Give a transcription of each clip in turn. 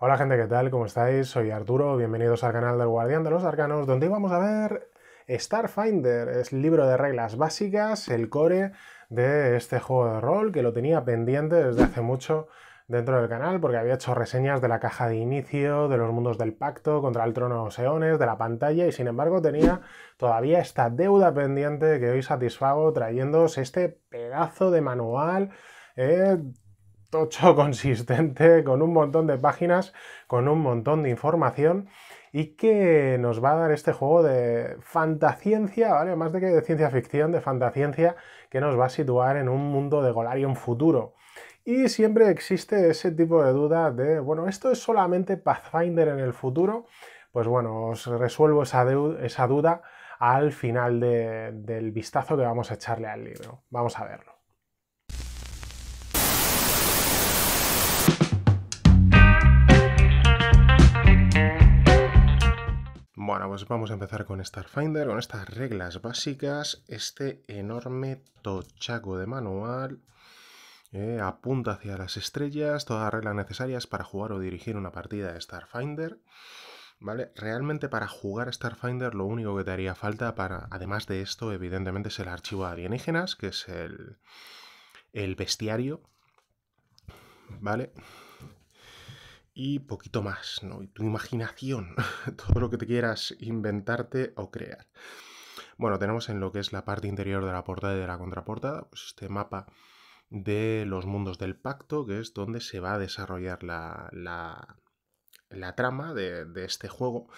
Hola gente, ¿qué tal? ¿Cómo estáis? Soy Arturo, bienvenidos al canal del Guardián de los Arcanos, donde vamos a ver Starfinder, es libro de reglas básicas, el core de este juego de rol que lo tenía pendiente desde hace mucho dentro del canal porque había hecho reseñas de la caja de inicio, de los mundos del pacto, contra el trono de Seones, de la pantalla y sin embargo tenía todavía esta deuda pendiente que hoy satisfago trayéndoos este pedazo de manual eh, tocho consistente, con un montón de páginas, con un montón de información y que nos va a dar este juego de Fantaciencia, ¿vale? Más de que de ciencia ficción, de fantasciencia, que nos va a situar en un mundo de Golarion futuro. Y siempre existe ese tipo de duda de, bueno, ¿esto es solamente Pathfinder en el futuro? Pues bueno, os resuelvo esa, esa duda al final del vistazo que vamos a echarle al libro. Vamos a verlo. Bueno, pues vamos a empezar con Starfinder, con estas reglas básicas, este enorme tochaco de manual. Eh, apunta hacia las estrellas, todas las reglas necesarias para jugar o dirigir una partida de Starfinder. ¿Vale? Realmente para jugar a Starfinder lo único que te haría falta para, además de esto, evidentemente es el archivo de alienígenas, que es el, el bestiario, ¿vale? y poquito más, ¿no? Y tu imaginación, todo lo que te quieras inventarte o crear. Bueno, tenemos en lo que es la parte interior de la portada y de la contraportada, pues este mapa de los mundos del pacto, que es donde se va a desarrollar la, la, trama de, este juego,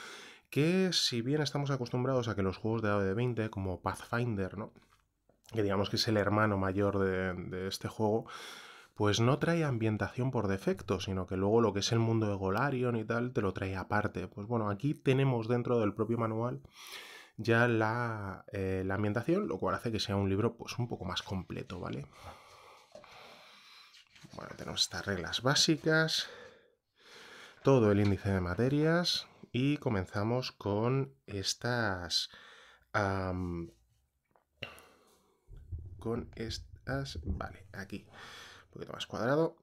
que si bien estamos acostumbrados a que los juegos de ad 20, e como Pathfinder, ¿no? que digamos que es el hermano mayor de este juego, pues no trae ambientación por defecto, sino que luego lo que es el mundo de Golarion y tal te lo trae aparte. Pues bueno, aquí tenemos dentro del propio manual ya la, eh, ambientación, lo cual hace que sea un libro pues un poco más completo, ¿vale? Bueno, tenemos estas reglas básicas, todo el índice de materias y comenzamos con estas... con estas... Vale, aquí un poquito más cuadrado,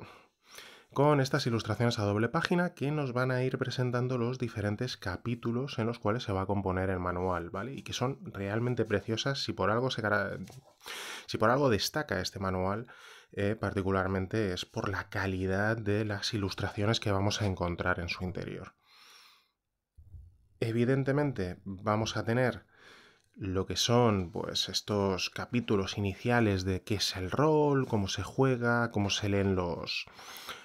con estas ilustraciones a doble página que nos van a ir presentando los diferentes capítulos en los cuales se va a componer el manual, ¿vale? Y que son realmente preciosas si por algo, se si por algo destaca este manual, eh, particularmente es por la calidad de las ilustraciones que vamos a encontrar en su interior. Evidentemente vamos a tener lo que son pues estos capítulos iniciales de qué es el rol, cómo se juega, cómo se leen los,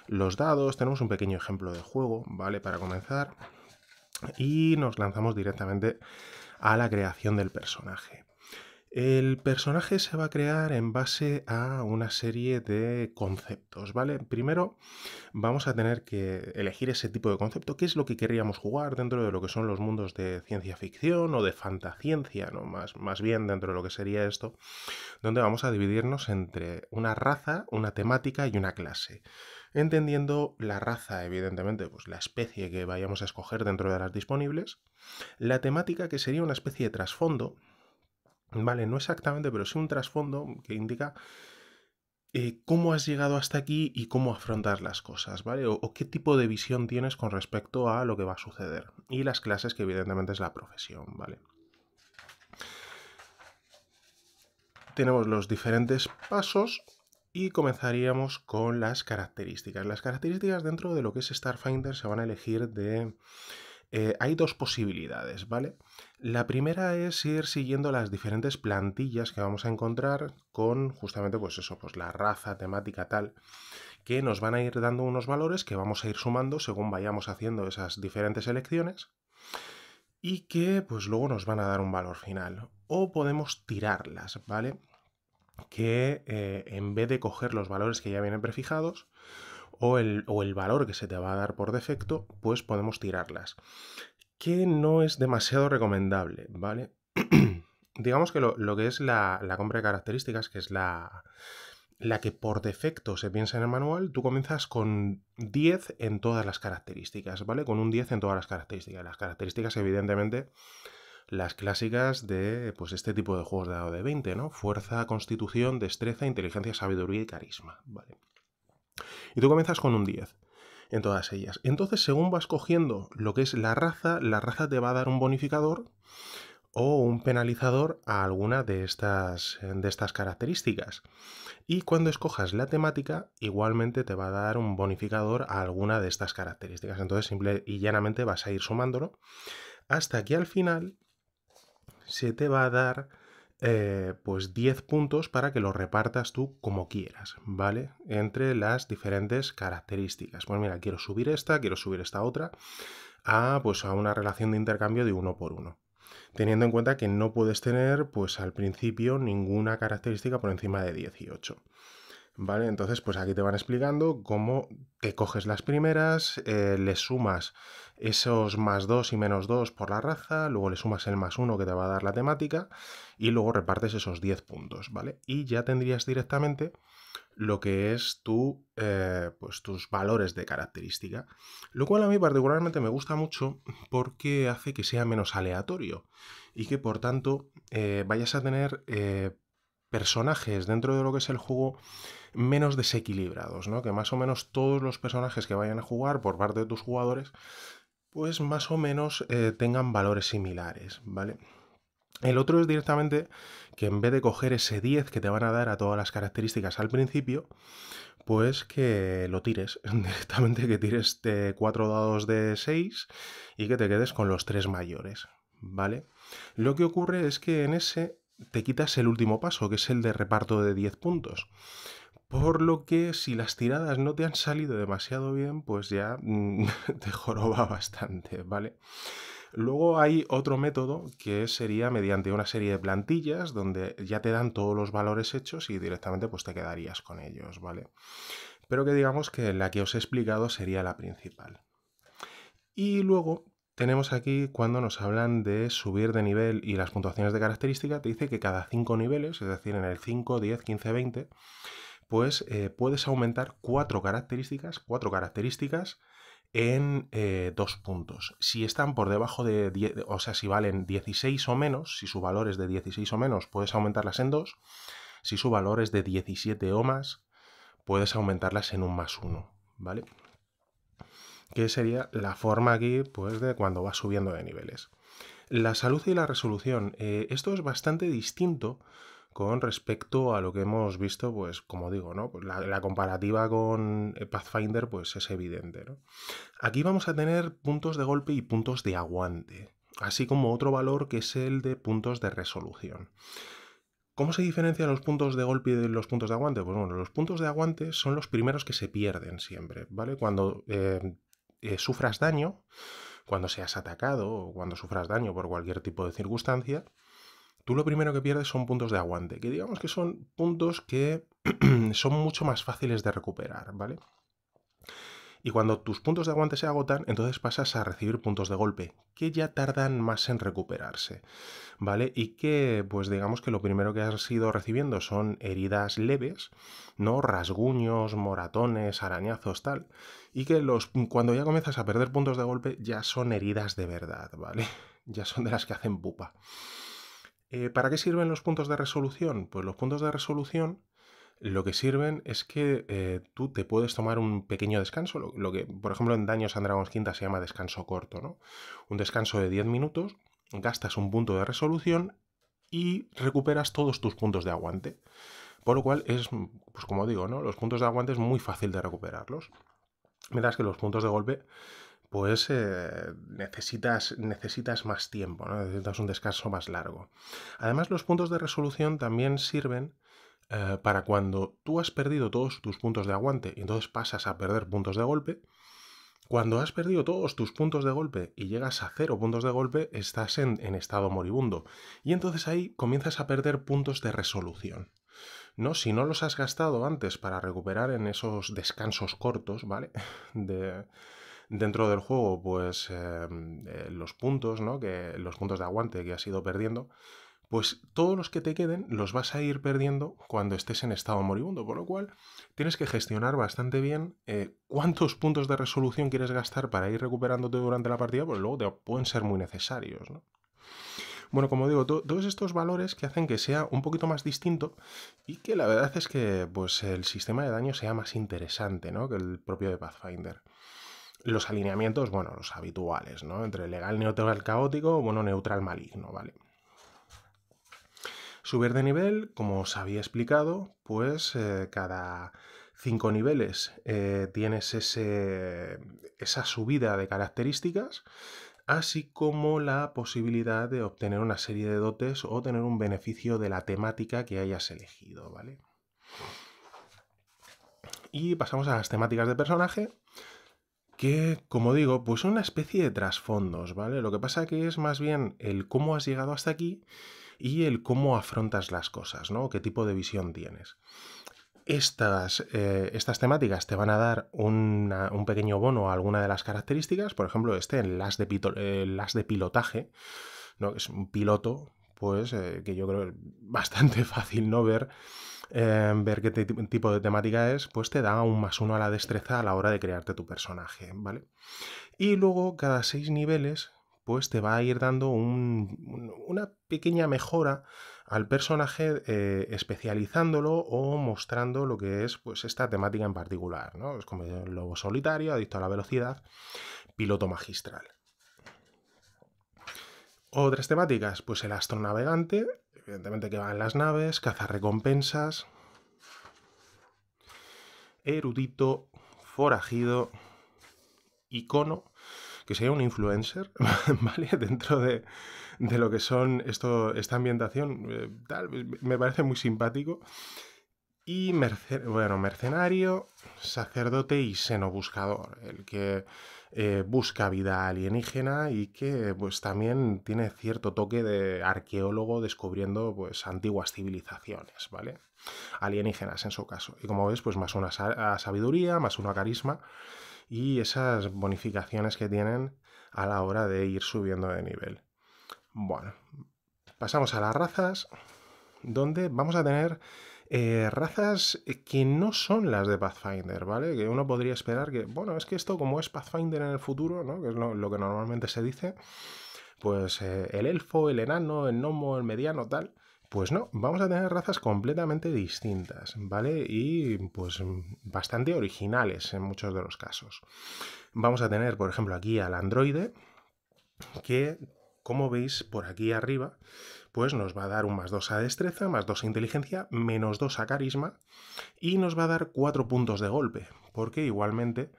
los dados. Tenemos un pequeño ejemplo de juego, ¿vale? Para comenzar. Y nos lanzamos directamente a la creación del personaje. El personaje se va a crear en base a una serie de conceptos, ¿vale? Primero vamos a tener que elegir ese tipo de concepto, qué es lo que querríamos jugar dentro de lo que son los mundos de ciencia ficción o de fantasciencia, Más, más bien dentro de lo que sería esto, donde vamos a dividirnos entre una raza, una temática y una clase entendiendo la raza, evidentemente, pues la especie que vayamos a escoger dentro de las disponibles, la temática que sería una especie de trasfondo, Vale, no exactamente, pero sí un trasfondo que indica eh, cómo has llegado hasta aquí y cómo afrontar las cosas, ¿vale? o, qué tipo de visión tienes con respecto a lo que va a suceder. Y las clases, que evidentemente es la profesión, ¿vale? Tenemos los diferentes pasos y comenzaríamos con las características. Las características dentro de lo que es Starfinder se van a elegir de eh, hay dos posibilidades, ¿vale? La primera es ir siguiendo las diferentes plantillas que vamos a encontrar con justamente pues eso, pues la raza, temática tal, que nos van a ir dando unos valores que vamos a ir sumando según vayamos haciendo esas diferentes elecciones y que pues luego nos van a dar un valor final. O podemos tirarlas, ¿vale? Que eh, en vez de coger los valores que ya vienen prefijados, o el, valor que se te va a dar por defecto, pues podemos tirarlas. Que no es demasiado recomendable, ¿vale? Digamos que lo, que es la, compra de características, que es la, la que por defecto se piensa en el manual, tú comienzas con 10 en todas las características, ¿vale? Con un 10 en todas las características. Las características, evidentemente, las clásicas de pues, este tipo de juegos de dado de 20, ¿no? Fuerza, constitución, destreza, inteligencia, sabiduría y carisma, ¿vale? Y tú comienzas con un 10 en todas ellas. Entonces, según vas cogiendo lo que es la raza, la raza te va a dar un bonificador o un penalizador a alguna de estas, de estas características. Y cuando escojas la temática, igualmente te va a dar un bonificador a alguna de estas características. Entonces, simple y llanamente vas a ir sumándolo hasta que al final se te va a dar eh, pues 10 puntos para que lo repartas tú como quieras, ¿vale? Entre las diferentes características. Pues mira, quiero subir esta, quiero subir esta otra, a, pues a una relación de intercambio de uno por uno. Teniendo en cuenta que no puedes tener, pues al principio, ninguna característica por encima de 18. ¿Vale? Entonces, pues aquí te van explicando cómo te coges las primeras, eh, le sumas esos más 2 y menos 2 por la raza, luego le sumas el más 1 que te va a dar la temática y luego repartes esos 10 puntos, ¿vale? Y ya tendrías directamente lo que es tu, eh, pues tus valores de característica. Lo cual a mí particularmente me gusta mucho porque hace que sea menos aleatorio y que por tanto eh, vayas a tener personajes dentro de lo que es el juego menos desequilibrados, ¿no? Que más o menos todos los personajes que vayan a jugar por parte de tus jugadores, pues más o menos eh, tengan valores similares, ¿vale? El otro es directamente que en vez de coger ese 10 que te van a dar a todas las características al principio, pues que lo tires directamente, que tires 4 dados de 6 y que te quedes con los 3 mayores, ¿vale? Lo que ocurre es que en ese te quitas el último paso, que es el de reparto de 10 puntos. Por lo que si las tiradas no te han salido demasiado bien, pues ya mm, te joroba bastante, ¿vale? Luego hay otro método que sería mediante una serie de plantillas donde ya te dan todos los valores hechos y directamente pues te quedarías con ellos, ¿vale? Pero que digamos que la que os he explicado sería la principal. Y luego tenemos aquí cuando nos hablan de subir de nivel y las puntuaciones de característica, te dice que cada 5 niveles, es decir, en el 5, 10, 15, 20, pues eh, puedes aumentar 4 características, 4 características en 2 eh, puntos. Si están por debajo de 10, o sea, si valen 16 o menos, si su valor es de 16 o menos, puedes aumentarlas en 2. Si su valor es de 17 o más, puedes aumentarlas en un más 1, ¿vale? que sería la forma aquí pues, de cuando va subiendo de niveles. La salud y la resolución. Eh, esto es bastante distinto con respecto a lo que hemos visto, pues como digo, ¿no? Pues, la, comparativa con eh, Pathfinder pues es evidente. ¿no? Aquí vamos a tener puntos de golpe y puntos de aguante, así como otro valor que es el de puntos de resolución. ¿Cómo se diferencian los puntos de golpe de los puntos de aguante? Pues bueno, los puntos de aguante son los primeros que se pierden siempre, ¿vale? Cuando eh, eh, sufras daño, cuando seas atacado o cuando sufras daño por cualquier tipo de circunstancia, tú lo primero que pierdes son puntos de aguante, que digamos que son puntos que son mucho más fáciles de recuperar, ¿vale? Y cuando tus puntos de aguante se agotan, entonces pasas a recibir puntos de golpe, que ya tardan más en recuperarse, ¿vale? Y que, pues digamos que lo primero que has ido recibiendo son heridas leves, ¿no? Rasguños, moratones, arañazos, tal. Y que los, cuando ya comienzas a perder puntos de golpe, ya son heridas de verdad, ¿vale? Ya son de las que hacen pupa. Eh, ¿Para qué sirven los puntos de resolución? Pues los puntos de resolución lo que sirven es que eh, tú te puedes tomar un pequeño descanso, lo, que por ejemplo en Daños and Dragons Quinta se llama descanso corto, ¿no? Un descanso de 10 minutos, gastas un punto de resolución y recuperas todos tus puntos de aguante. Por lo cual es, pues como digo, ¿no? Los puntos de aguante es muy fácil de recuperarlos. Mientras que los puntos de golpe, pues eh, necesitas, necesitas más tiempo, ¿no? Necesitas un descanso más largo. Además, los puntos de resolución también sirven eh, para cuando tú has perdido todos tus puntos de aguante y entonces pasas a perder puntos de golpe, cuando has perdido todos tus puntos de golpe y llegas a cero puntos de golpe, estás en, estado moribundo. Y entonces ahí comienzas a perder puntos de resolución. ¿No? Si no los has gastado antes para recuperar en esos descansos cortos, ¿vale? dentro del juego, pues em, eh, los puntos, ¿no? Que, los puntos de aguante que has ido perdiendo, pues todos los que te queden los vas a ir perdiendo cuando estés en estado moribundo, por lo cual tienes que gestionar bastante bien eh, cuántos puntos de resolución quieres gastar para ir recuperándote durante la partida, pues luego te pueden ser muy necesarios, Bueno, como digo, todos estos valores que hacen que sea un poquito más distinto y que la verdad es que pues, el sistema de daño sea más interesante ¿no? que el propio de Pathfinder los alineamientos, bueno, los habituales, ¿no? Entre legal neutral caótico, bueno, neutral maligno, ¿vale? Subir de nivel, como os había explicado, pues eh, cada cinco niveles eh, tienes ese, esa subida de características, así como la posibilidad de obtener una serie de dotes o tener un beneficio de la temática que hayas elegido, ¿vale? Y pasamos a las temáticas de personaje que, como digo, pues son una especie de trasfondos, ¿vale? Lo que pasa que es más bien el cómo has llegado hasta aquí y el cómo afrontas las cosas, ¿no? ¿Qué tipo de visión tienes? Estas, eh, estas temáticas te van a dar un pequeño bono a alguna de las características, por ejemplo, este, el las de, eh, pilotaje, ¿no? es un piloto, pues eh, que yo creo es bastante fácil no ver, ver qué tipo de temática es, pues te da un más uno a la destreza a la hora de crearte tu personaje, ¿vale? Y luego cada seis niveles pues te va a ir dando una pequeña mejora al personaje eh, especializándolo o mostrando lo que es pues, esta temática en particular. Es como el lobo solitario, adicto a la velocidad, piloto magistral. Otras temáticas, pues el astronavegante, evidentemente que va en las naves, cazar recompensas, erudito, forajido, icono que sería un influencer, ¿vale? Dentro de, lo que son esto, esta ambientación, eh, tal, me parece muy simpático. Y bueno, mercenario, sacerdote y senobuscador, el que eh, busca vida alienígena y que pues también tiene cierto toque de arqueólogo descubriendo pues antiguas civilizaciones, ¿vale? Alienígenas en su caso. Y como ves, pues más una sabiduría, más una carisma y esas bonificaciones que tienen a la hora de ir subiendo de nivel. Bueno, pasamos a las razas, donde vamos a tener eh, razas que no son las de Pathfinder, ¿vale? Que uno podría esperar que, bueno, es que esto como es Pathfinder en el futuro, ¿no? Que es lo, que normalmente se dice, pues eh, el elfo, el enano, el gnomo, el mediano, tal, pues no, vamos a tener razas completamente distintas, ¿vale? Y pues bastante originales en muchos de los casos. Vamos a tener, por ejemplo, aquí al androide, que como veis por aquí arriba, pues nos va a dar un más 2 a destreza, más 2 a inteligencia, menos 2 a carisma y nos va a dar 4 puntos de golpe, porque igualmente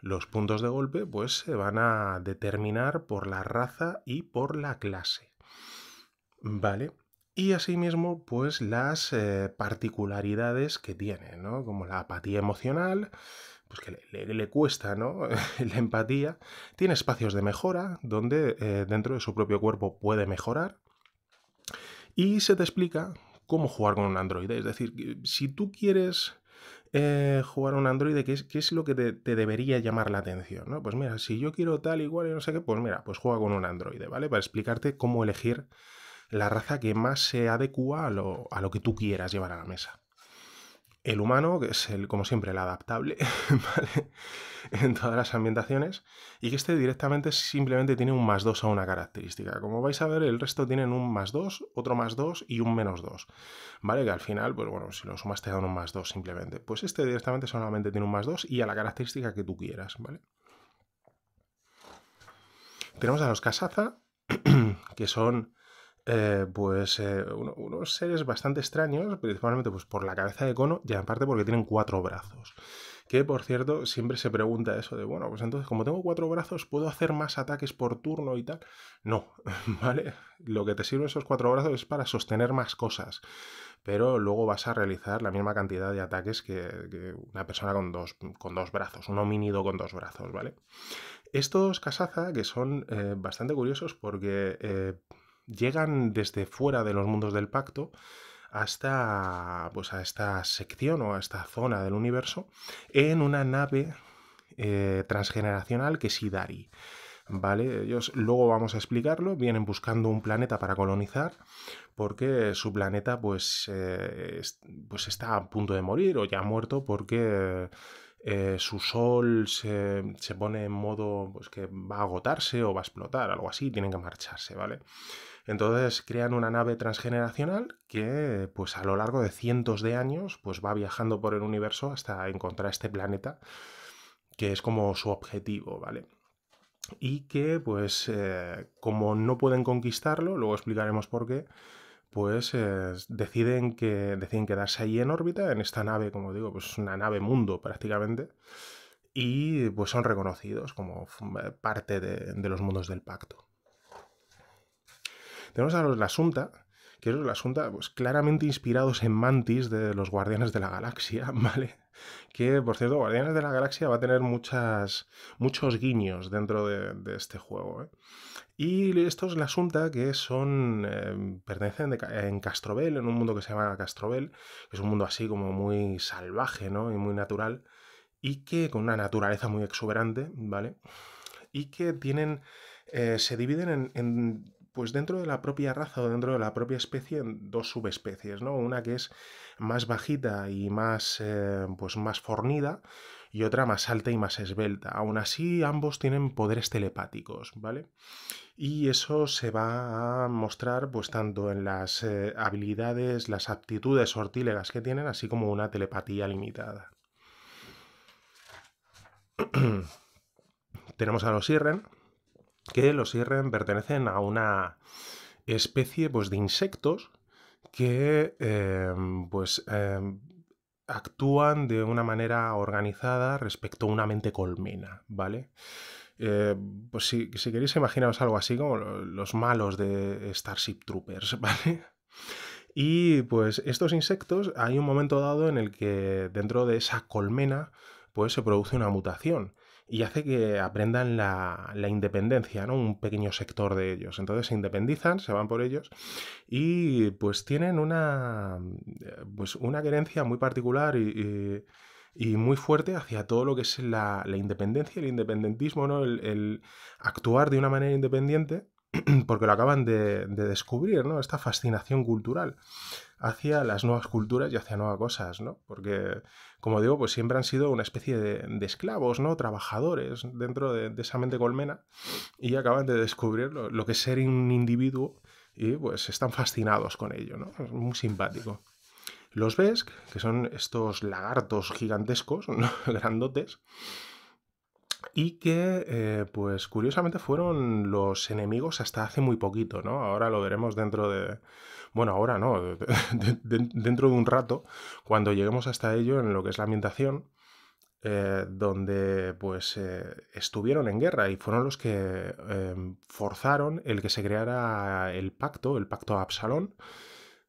los puntos de golpe pues se van a determinar por la raza y por la clase. Vale, y asimismo pues las eh, particularidades que tiene, ¿no? Como la apatía emocional, pues que le, cuesta, ¿no? la empatía. Tiene espacios de mejora donde eh, dentro de su propio cuerpo puede mejorar. Y se te explica cómo jugar con un androide. Es decir, si tú quieres eh, jugar a un androide, ¿qué es, qué es lo que te, debería llamar la atención? ¿no? Pues mira, si yo quiero tal, igual y no sé qué, pues mira, pues juega con un androide, ¿vale? Para explicarte cómo elegir la raza que más se adecua a lo, que tú quieras llevar a la mesa. El humano, que es el, como siempre, el adaptable, ¿vale? En todas las ambientaciones. Y que este directamente simplemente tiene un más 2 a una característica. Como vais a ver, el resto tienen un más 2, otro más 2 y un menos 2. ¿Vale? Que al final, pues bueno, si lo sumas te dan un más 2 simplemente. Pues este directamente solamente tiene un más 2 y a la característica que tú quieras, ¿vale? Tenemos a los Casaza, que son eh, pues eh, unos seres bastante extraños, principalmente pues, por la cabeza de cono y aparte porque tienen cuatro brazos. Que por cierto, siempre se pregunta eso de, bueno, pues entonces como tengo cuatro brazos, ¿puedo hacer más ataques por turno y tal? No, ¿vale? Lo que te sirven esos cuatro brazos es para sostener más cosas, pero luego vas a realizar la misma cantidad de ataques que, una persona con dos, con dos brazos, un homínido con dos brazos, ¿vale? Estos casaza que son eh, bastante curiosos porque llegan desde fuera de los mundos del pacto hasta pues a esta sección o a esta zona del universo en una nave eh, transgeneracional que es Idari. ¿Vale? Ellos luego vamos a explicarlo, vienen buscando un planeta para colonizar, porque su planeta pues, eh, pues está a punto de morir o ya ha muerto porque eh, su sol se, se, pone en modo pues, que va a agotarse o va a explotar, algo así, tienen que marcharse, ¿vale? Entonces crean una nave transgeneracional que pues a lo largo de cientos de años pues va viajando por el universo hasta encontrar este planeta que es como su objetivo, ¿vale? Y que pues eh, como no pueden conquistarlo, luego explicaremos por qué, pues eh, deciden, que, deciden quedarse ahí en órbita, en esta nave, como digo, pues una nave mundo prácticamente, y pues son reconocidos como eh, parte de los mundos del pacto. Tenemos a los Asunta, que los Lasunta, pues claramente inspirados en Mantis de los Guardianes de la Galaxia, ¿vale? Que, por cierto, Guardianes de la Galaxia va a tener muchas, muchos guiños dentro de, este juego. ¿eh? Y estos Lasunta, que son, em, pertenecen en Castrobel, en un mundo que se llama Castrobel, que es un mundo así como muy salvaje, ¿no? Y muy natural, y que con una naturaleza muy exuberante, ¿vale? Y que tienen, eh, se dividen en pues dentro de la propia raza o dentro de la propia especie, dos subespecies, ¿no? Una que es más bajita y más, eh, pues más fornida y otra más alta y más esbelta. Aún así, ambos tienen poderes telepáticos, ¿vale? Y eso se va a mostrar, pues, tanto en las eh, habilidades, las aptitudes hortílegas que tienen, así como una telepatía limitada. Tenemos a los Irren, que los IRM pertenecen a una especie pues, de insectos que em, pues, em, actúan de una manera organizada respecto a una mente colmena, ¿vale? Eh, pues si, queréis imaginaros algo así como los malos de Starship Troopers, ¿vale? Y pues estos insectos hay un momento dado en el que dentro de esa colmena pues se produce una mutación y hace que aprendan la, independencia, ¿no? Un pequeño sector de ellos. Entonces se independizan, se van por ellos y pues tienen una, eh, pues una querencia muy particular eh, y, muy fuerte hacia todo lo que es la, la independencia, el independentismo, ¿no? El, actuar de una manera independiente porque lo acaban de, de descubrir, ¿no? Esta fascinación cultural hacia las nuevas culturas y hacia nuevas cosas, ¿no? Porque como digo, pues siempre han sido una especie de, esclavos, ¿no? Trabajadores dentro de, esa mente colmena y acaban de descubrir lo, que es ser un individuo y pues están fascinados con ello, ¿no? Es muy simpático. Los ves que son estos lagartos gigantescos, grandotes, y que, eh, pues curiosamente, fueron los enemigos hasta hace muy poquito, ¿no? Ahora lo veremos dentro de bueno, ahora no, dentro de un rato, cuando lleguemos hasta ello en lo que es la ambientación, eh, donde pues eh, estuvieron en guerra y fueron los que eh, forzaron el que se creara el pacto, el pacto Absalón,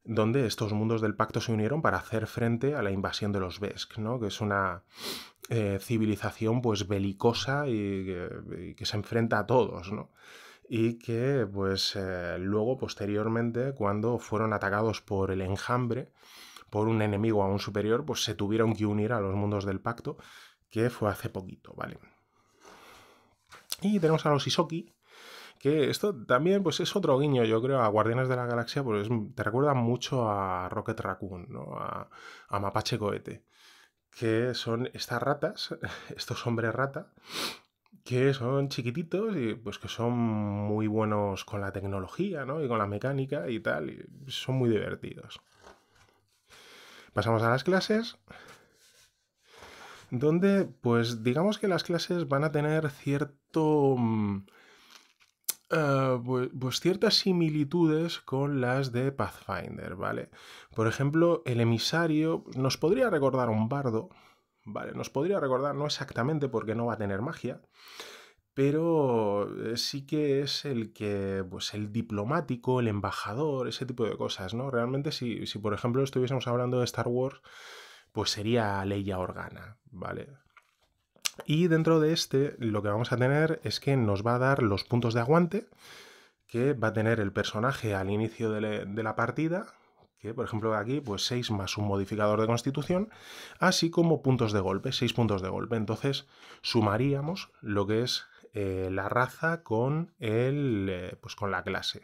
donde estos mundos del pacto se unieron para hacer frente a la invasión de los Vesk, ¿no? que es una civilización pues belicosa y, y, que se enfrenta a todos, ¿no? y que pues eh, luego posteriormente cuando fueron atacados por el enjambre, por un enemigo aún superior, pues se tuvieron que unir a los mundos del pacto, que fue hace poquito, ¿vale? Y tenemos a los Isoki, que esto también pues es otro guiño, yo creo, a Guardianes de la Galaxia, porque te recuerda mucho a Rocket Raccoon, ¿no? a, a Mapache Cohete, que son estas ratas, estos hombres rata, que son chiquititos y pues que son muy buenos con la tecnología, ¿no? Y con la mecánica y tal, y son muy divertidos. Pasamos a las clases, donde pues digamos que las clases van a tener cierto... Mm, eh, pues, ciertas similitudes con las de Pathfinder, ¿vale? Por ejemplo, el emisario nos podría recordar un bardo, Vale, nos podría recordar, no exactamente porque no va a tener magia, pero eh, sí que es el que, pues el diplomático, el embajador, ese tipo de cosas, ¿no? Realmente si, si por ejemplo estuviésemos hablando de Star Wars, pues sería Leia Organa, ¿vale? Y dentro de este lo que vamos a tener es que nos va a dar los puntos de aguante que va a tener el personaje al inicio de la partida, que por ejemplo aquí pues 6 más un modificador de constitución, así como puntos de golpe, 6 puntos de golpe. Entonces sumaríamos lo que es eh, la raza con, el, eh, pues con la clase.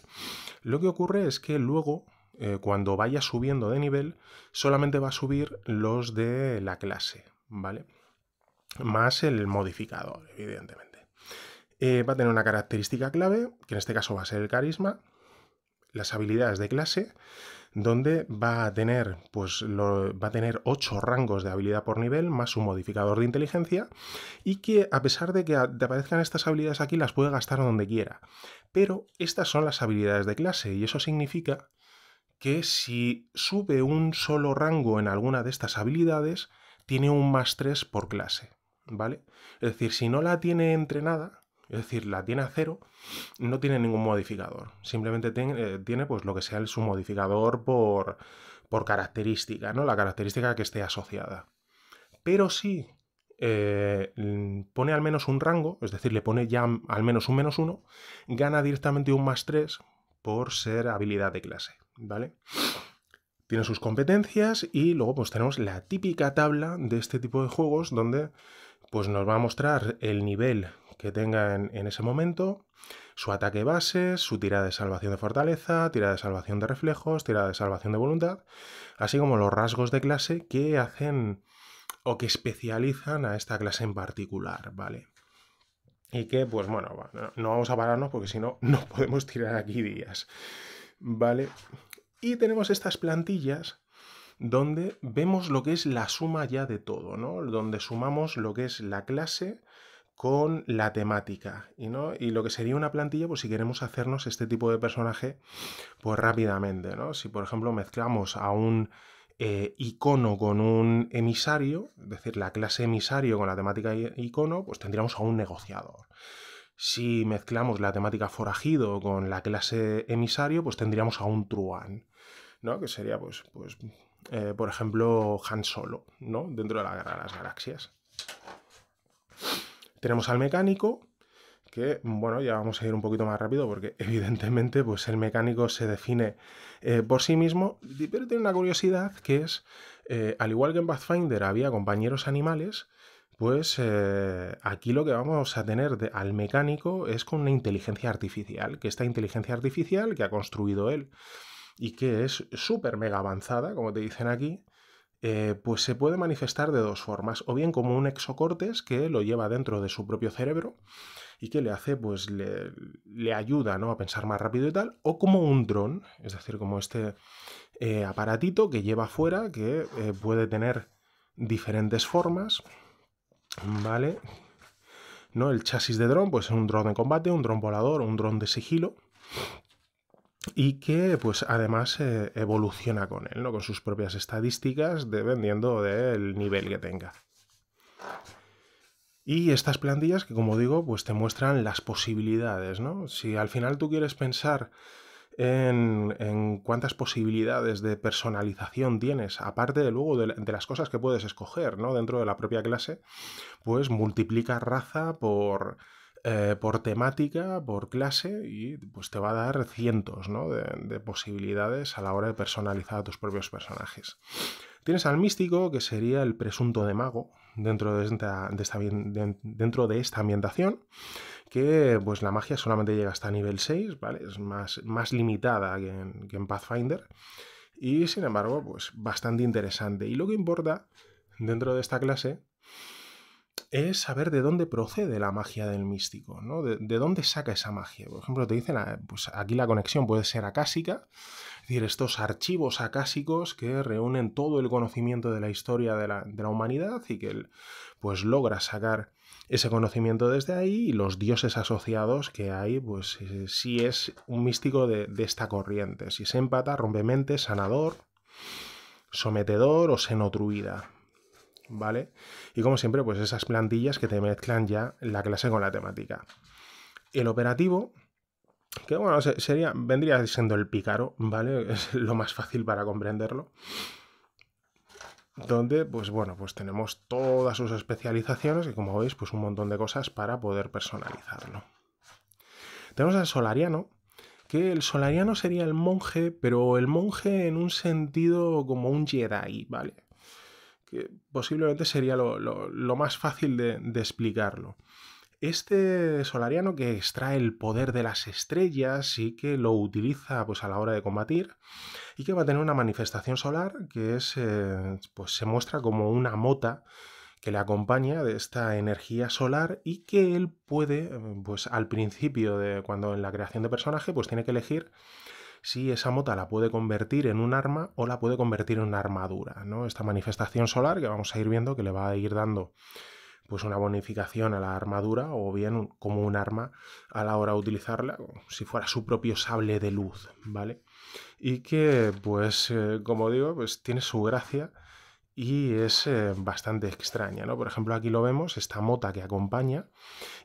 Lo que ocurre es que luego, eh, cuando vaya subiendo de nivel, solamente va a subir los de la clase, ¿vale? Más el modificador, evidentemente. va a tener una característica clave, que en este caso va a ser el carisma, las habilidades de clase, donde va a tener, pues, va a tener 8 rangos de habilidad por nivel, más un modificador de inteligencia, y que a pesar de que te aparezcan estas habilidades aquí, las puede gastar donde quiera. Pero estas son las habilidades de clase, y eso significa que si sube un solo rango en alguna de estas habilidades, tiene un más 3 por clase, ¿vale? Es decir, si no la tiene entrenada, es decir, la tiene a cero, no tiene ningún modificador. Simplemente eh, tiene pues lo que sea su modificador por, característica, ¿no? La característica que esté asociada. Pero sí eh, pone al menos un rango, es decir, le pone ya al menos un menos uno, gana directamente un más tres por ser habilidad de clase, ¿vale? Tiene sus competencias y luego pues tenemos la típica tabla de este tipo de juegos donde pues nos va a mostrar el nivel que tenga en, ese momento, su ataque base, su tirada de salvación de fortaleza, tira de salvación de reflejos, tirada de salvación de voluntad, así como los rasgos de clase que hacen o que especializan a esta clase en particular, ¿vale? Y que, pues bueno, no vamos a pararnos porque si no, no podemos tirar aquí días, ¿vale? Y tenemos estas plantillas donde vemos lo que es la suma ya de todo, ¿no? Donde sumamos lo que es la clase con la temática ¿y, ¿no? y lo que sería una plantilla, pues si queremos hacernos este tipo de personaje, pues rápidamente, ¿no? Si por ejemplo mezclamos a un eh, icono con un emisario, es decir, la clase emisario con la temática icono, pues tendríamos a un negociador. Si mezclamos la temática forajido con la clase emisario, pues tendríamos a un truán, ¿no? Que sería, pues, pues eh, por ejemplo, Han Solo, ¿no? Dentro de la guerra de las galaxias. Tenemos al mecánico, que, bueno, ya vamos a ir un poquito más rápido porque evidentemente pues el mecánico se define eh, por sí mismo, pero tiene una curiosidad que es, eh, al igual que en Pathfinder había compañeros animales, pues eh, aquí lo que vamos a tener al mecánico es con una inteligencia artificial, que esta inteligencia artificial que ha construido él y que es súper mega avanzada, como te dicen aquí, eh, pues se puede manifestar de dos formas, o bien como un exocortes que lo lleva dentro de su propio cerebro y que le hace, pues le, ayuda ¿no? a pensar más rápido y tal, o como un dron, es decir, como este eh, aparatito que lleva fuera, que eh, puede tener diferentes formas, ¿vale? ¿No? El chasis de dron, pues es un dron de combate, un dron volador, un dron de sigilo, y que pues además eh, evoluciona con él, ¿no? con sus propias estadísticas, dependiendo del nivel que tenga. Y estas plantillas que, como digo, pues te muestran las posibilidades, ¿no? Si al final tú quieres pensar en, cuántas posibilidades de personalización tienes, aparte de luego de, las cosas que puedes escoger, ¿no? Dentro de la propia clase, pues multiplica raza por eh, por temática, por clase, y pues te va a dar cientos de, posibilidades a la hora de personalizar a tus propios personajes. Tienes al místico, que sería el presunto de mago dentro de esta, dentro de esta ambientación, que pues la magia solamente llega hasta nivel 6, ¿vale? Es más, más limitada que en, que en Pathfinder. Y sin embargo, pues bastante interesante. Y lo que importa dentro de esta clase es saber de dónde procede la magia del místico, ¿no? De, dónde saca esa magia. Por ejemplo, te dicen, pues aquí la conexión puede ser acásica, es decir, estos archivos acásicos que reúnen todo el conocimiento de la historia de la, humanidad y que él, pues logra sacar ese conocimiento desde ahí y los dioses asociados que hay, pues eh, si es un místico de, esta corriente, si es empata, rompemente, sanador, sometedor o senotruida. ¿vale? Y como siempre, pues esas plantillas que te mezclan ya la clase con la temática. El operativo, que bueno, sería, vendría siendo el pícaro, ¿vale? Es lo más fácil para comprenderlo. Donde, pues bueno, pues tenemos todas sus especializaciones y como veis, pues un montón de cosas para poder personalizarlo. Tenemos al solariano, que el solariano sería el monje, pero el monje en un sentido como un Jedi, ¿vale? que posiblemente sería lo, más fácil de, explicarlo. Este solariano que extrae el poder de las estrellas y que lo utiliza pues, a la hora de combatir y que va a tener una manifestación solar que es, eh, pues, se muestra como una mota que le acompaña de esta energía solar y que él puede, pues al principio de cuando en la creación de personaje, pues tiene que elegir si esa mota la puede convertir en un arma o la puede convertir en una armadura. ¿no? Esta manifestación solar que vamos a ir viendo que le va a ir dando pues una bonificación a la armadura o bien como un arma a la hora de utilizarla, si fuera su propio sable de luz, ¿vale? Y que, pues, eh, como digo, pues tiene su gracia y es eh, bastante extraña, ¿no? Por ejemplo, aquí lo vemos, esta mota que acompaña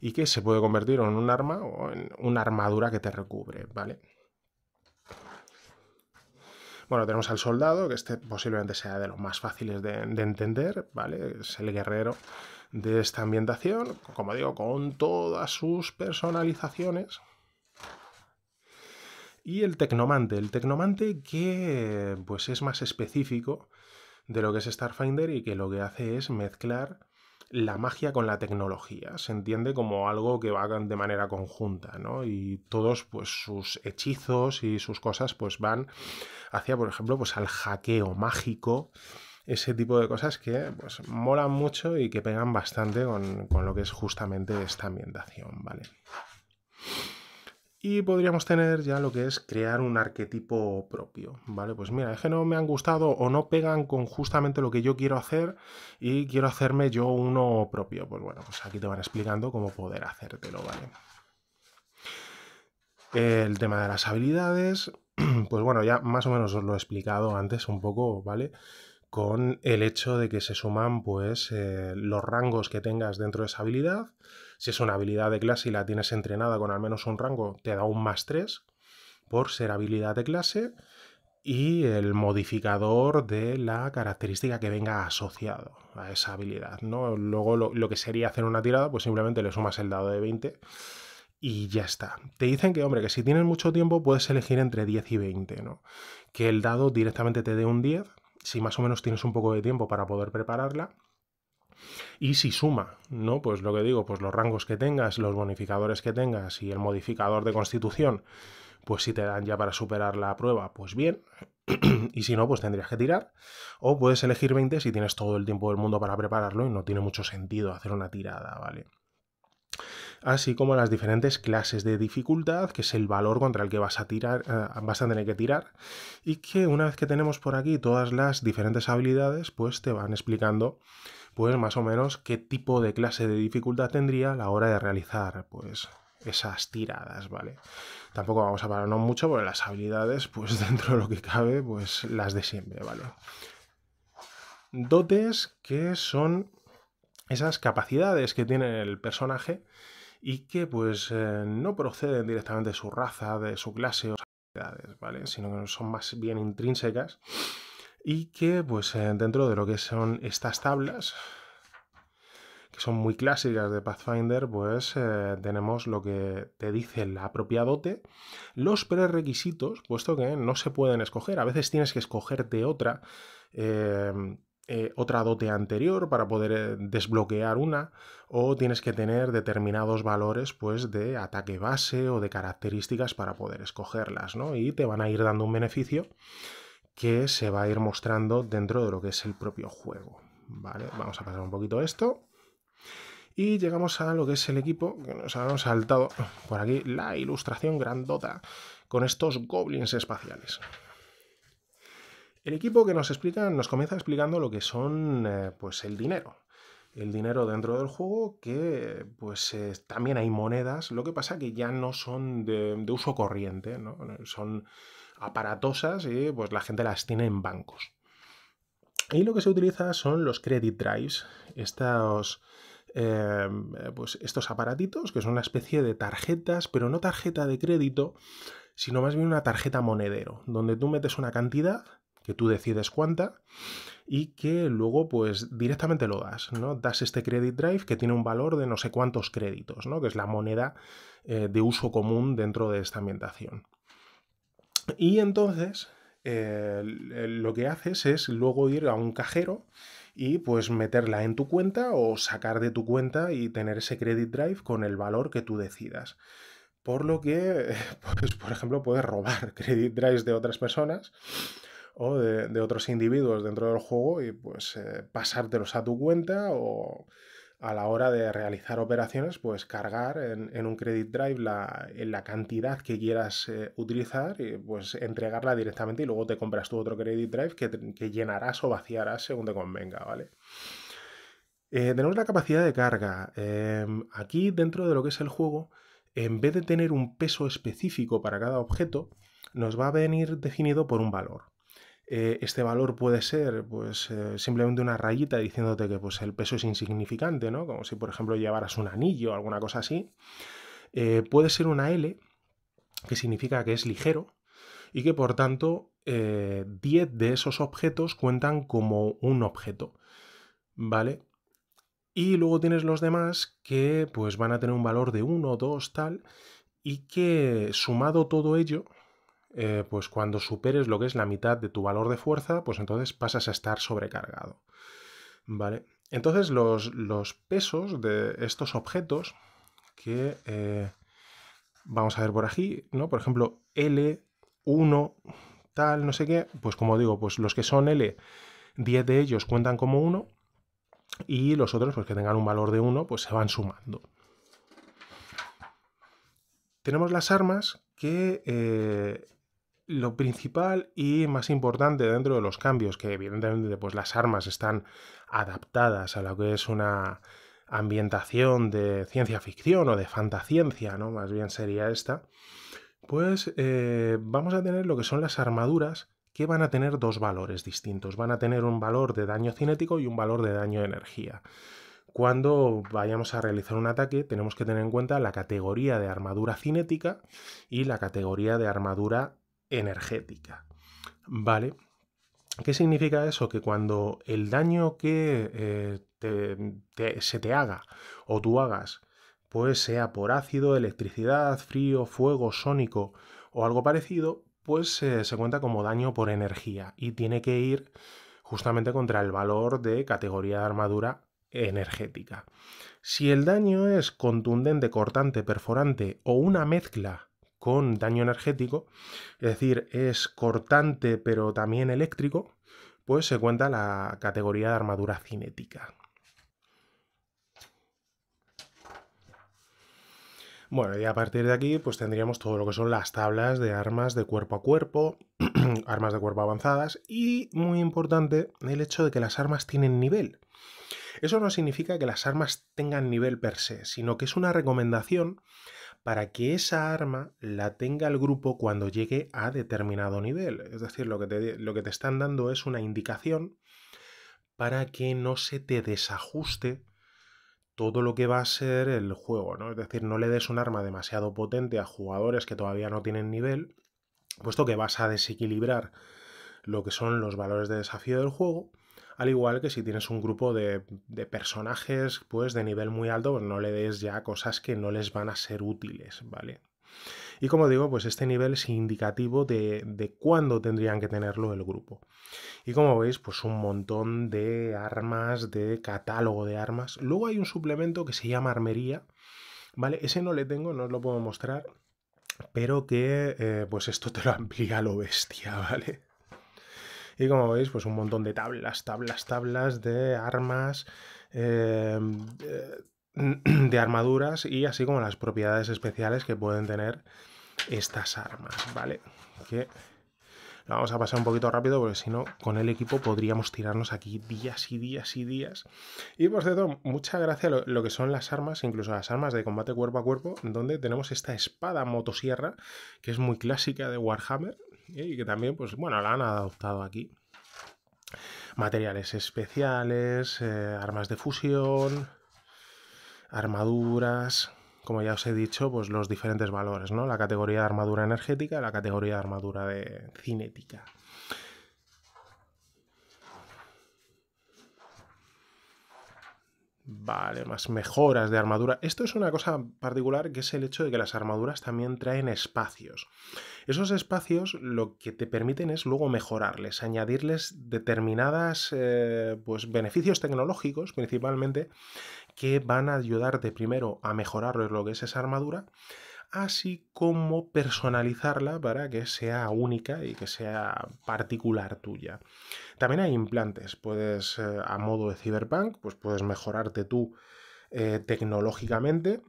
y que se puede convertir en un arma o en una armadura que te recubre, ¿vale? Bueno, tenemos al soldado, que este posiblemente sea de los más fáciles de, entender, ¿vale? Es el guerrero de esta ambientación, como digo, con todas sus personalizaciones, y el tecnomante. El tecnomante que pues es más específico de lo que es Starfinder y que lo que hace es mezclar la magia con la tecnología. Se entiende como algo que va de manera conjunta, ¿no? Y todos, pues, sus hechizos y sus cosas, pues, van hacia, por ejemplo, pues, al hackeo mágico, ese tipo de cosas que, pues, molan mucho y que pegan bastante con, con lo que es justamente esta ambientación, ¿vale? Y podríamos tener ya lo que es crear un arquetipo propio, ¿vale? Pues mira, es que no me han gustado o no pegan con justamente lo que yo quiero hacer y quiero hacerme yo uno propio. Pues bueno, pues aquí te van explicando cómo poder hacértelo, ¿vale? El tema de las habilidades, pues bueno, ya más o menos os lo he explicado antes un poco, ¿vale? Con el hecho de que se suman pues eh, los rangos que tengas dentro de esa habilidad si es una habilidad de clase y la tienes entrenada con al menos un rango, te da un más 3 por ser habilidad de clase y el modificador de la característica que venga asociado a esa habilidad. ¿no? Luego lo, que sería hacer una tirada, pues simplemente le sumas el dado de 20 y ya está. Te dicen que, hombre, que si tienes mucho tiempo puedes elegir entre 10 y 20, ¿no? Que el dado directamente te dé un 10, si más o menos tienes un poco de tiempo para poder prepararla, y si suma, ¿no? Pues lo que digo, pues los rangos que tengas, los bonificadores que tengas y el modificador de constitución, pues si te dan ya para superar la prueba, pues bien. y si no, pues tendrías que tirar. O puedes elegir 20 si tienes todo el tiempo del mundo para prepararlo y no tiene mucho sentido hacer una tirada, ¿vale? así como las diferentes clases de dificultad, que es el valor contra el que vas a tirar, eh, vas a tener que tirar, y que una vez que tenemos por aquí todas las diferentes habilidades, pues te van explicando pues más o menos qué tipo de clase de dificultad tendría a la hora de realizar pues esas tiradas, ¿vale? Tampoco vamos a pararnos mucho porque las habilidades, pues dentro de lo que cabe, pues las de siempre, ¿vale? Dotes que son esas capacidades que tiene el personaje y que pues eh, no proceden directamente de su raza, de su clase o sus habilidades, ¿vale? Sino que son más bien intrínsecas y que pues eh, dentro de lo que son estas tablas, que son muy clásicas de Pathfinder, pues eh, tenemos lo que te dice la propia dote, los prerequisitos, puesto que no se pueden escoger, a veces tienes que escogerte otra. Eh, otra dote anterior para poder desbloquear una o tienes que tener determinados valores pues de ataque base o de características para poder escogerlas ¿no? y te van a ir dando un beneficio que se va a ir mostrando dentro de lo que es el propio juego. Vale, vamos a pasar un poquito esto. Y llegamos a lo que es el equipo, que nos ha saltado por aquí, la ilustración grandota, con estos goblins espaciales. El equipo que nos explica, nos comienza explicando lo que son eh, pues el dinero. El dinero dentro del juego, que pues eh, también hay monedas, lo que pasa que ya no son de, uso corriente, ¿no? son aparatosas y pues la gente las tiene en bancos. Y lo que se utiliza son los credit drives, estos, em, pues estos aparatitos que son una especie de tarjetas, pero no tarjeta de crédito, sino más bien una tarjeta monedero, donde tú metes una cantidad que tú decides cuánta y que luego pues directamente lo das, ¿no? Das este credit drive que tiene un valor de no sé cuántos créditos, ¿no? Que es la moneda eh, de uso común dentro de esta ambientación. Y entonces eh, eh, lo que haces es luego ir a un cajero y pues meterla en tu cuenta o sacar de tu cuenta y tener ese credit drive con el valor que tú decidas. Por lo que, pues, por ejemplo, puedes robar credit drives de otras personas o de, otros individuos dentro del juego y pues eh, pasártelos a tu cuenta o a la hora de realizar operaciones, pues cargar en, un credit drive la, en la cantidad que quieras eh, utilizar y pues entregarla directamente y luego te compras tu otro credit drive que, llenarás o vaciarás según te convenga, ¿vale? Eh, tenemos la capacidad de carga. Eh, aquí dentro de lo que es el juego, en vez de tener un peso específico para cada objeto, nos va a venir definido por un valor. Eh, este valor puede ser pues, eh, simplemente una rayita diciéndote que pues, el peso es insignificante, ¿no? como si por ejemplo llevaras un anillo o alguna cosa así. Eh, puede ser una L, que significa que es ligero y que por tanto 10 de esos objetos cuentan como un objeto. ¿Vale? Y luego tienes los demás que pues, van a tener un valor de 1, 2, tal, y que sumado todo ello, eh, pues cuando superes lo que es la mitad de tu valor de fuerza, pues entonces pasas a estar sobrecargado. ¿Vale? Entonces los, pesos de estos objetos que eh, vamos a ver por aquí, ¿no? Por ejemplo, L, 1, tal, no sé qué, pues como digo, pues los que son L, 10 de ellos cuentan como 1 y los otros, pues que tengan un valor de 1, pues se van sumando. Tenemos las armas que eh, lo principal y más importante dentro de los cambios, que evidentemente pues, las armas están adaptadas a lo que es una ambientación de ciencia ficción o de fantasciencia, ¿no? Más bien sería esta. Pues eh, vamos a tener lo que son las armaduras que van a tener dos valores distintos. Van a tener un valor de daño cinético y un valor de daño de energía. Cuando vayamos a realizar un ataque tenemos que tener en cuenta la categoría de armadura cinética y la categoría de armadura energética. ¿Vale? ¿Qué significa eso? Que cuando el daño que eh, se te haga o tú hagas, pues sea por ácido, electricidad, frío, fuego, sónico o algo parecido, pues eh, se cuenta como daño por energía y tiene que ir justamente contra el valor de categoría de armadura energética. Si el daño es contundente, cortante, perforante o una mezcla con daño energético, es decir, es cortante pero también eléctrico, pues se cuenta la categoría de armadura cinética. Bueno, y a partir de aquí, pues tendríamos todo lo que son las tablas de armas de cuerpo a cuerpo, armas de cuerpo avanzadas, y muy importante, el hecho de que las armas tienen nivel. Eso no significa que las armas tengan nivel per se, sino que es una recomendación para que esa arma la tenga el grupo cuando llegue a determinado nivel. Es decir, lo que te, lo que te están dando es una indicación para que no se te desajuste todo lo que va a ser el juego, ¿no? Es decir, no le des un arma demasiado potente a jugadores que todavía no tienen nivel, puesto que vas a desequilibrar lo que son los valores de desafío del juego al igual que si tienes un grupo de, personajes pues de nivel muy alto, pues no le des ya cosas que no les van a ser útiles, ¿vale? Y como digo, pues este nivel es indicativo de, cuándo tendrían que tenerlo el grupo. Y como veis, pues un montón de armas, de catálogo de armas. Luego hay un suplemento que se llama armería, ¿vale? Ese no le tengo, no os lo puedo mostrar, pero que eh, pues esto te lo amplía lo bestia, ¿vale? Y como veis, pues un montón de tablas, tablas, tablas de armas, em, eh, de armaduras y así como las propiedades especiales que pueden tener estas armas, ¿vale? Que vamos a pasar un poquito rápido porque si no, con el equipo podríamos tirarnos aquí días y días y días. Y por cierto, mucha gracia lo, que son las armas, incluso las armas de combate cuerpo a cuerpo, donde tenemos esta espada motosierra, que es muy clásica de Warhammer, eh, y que también, pues bueno, la han adoptado aquí. Materiales especiales, eh, armas de fusión, armaduras, como ya os he dicho, pues los diferentes valores, ¿no? La categoría de armadura energética la categoría de armadura de cinética. Vale, más mejoras de armadura. Esto es una cosa particular que es el hecho de que las armaduras también traen espacios. Esos espacios lo que te permiten es luego mejorarles, añadirles determinadas eh, pues, beneficios tecnológicos principalmente que van a ayudarte primero a mejorar lo que es esa armadura así como personalizarla para que sea única y que sea particular tuya. También hay implantes, puedes, eh, a modo de cyberpunk, pues puedes mejorarte tú eh, tecnológicamente,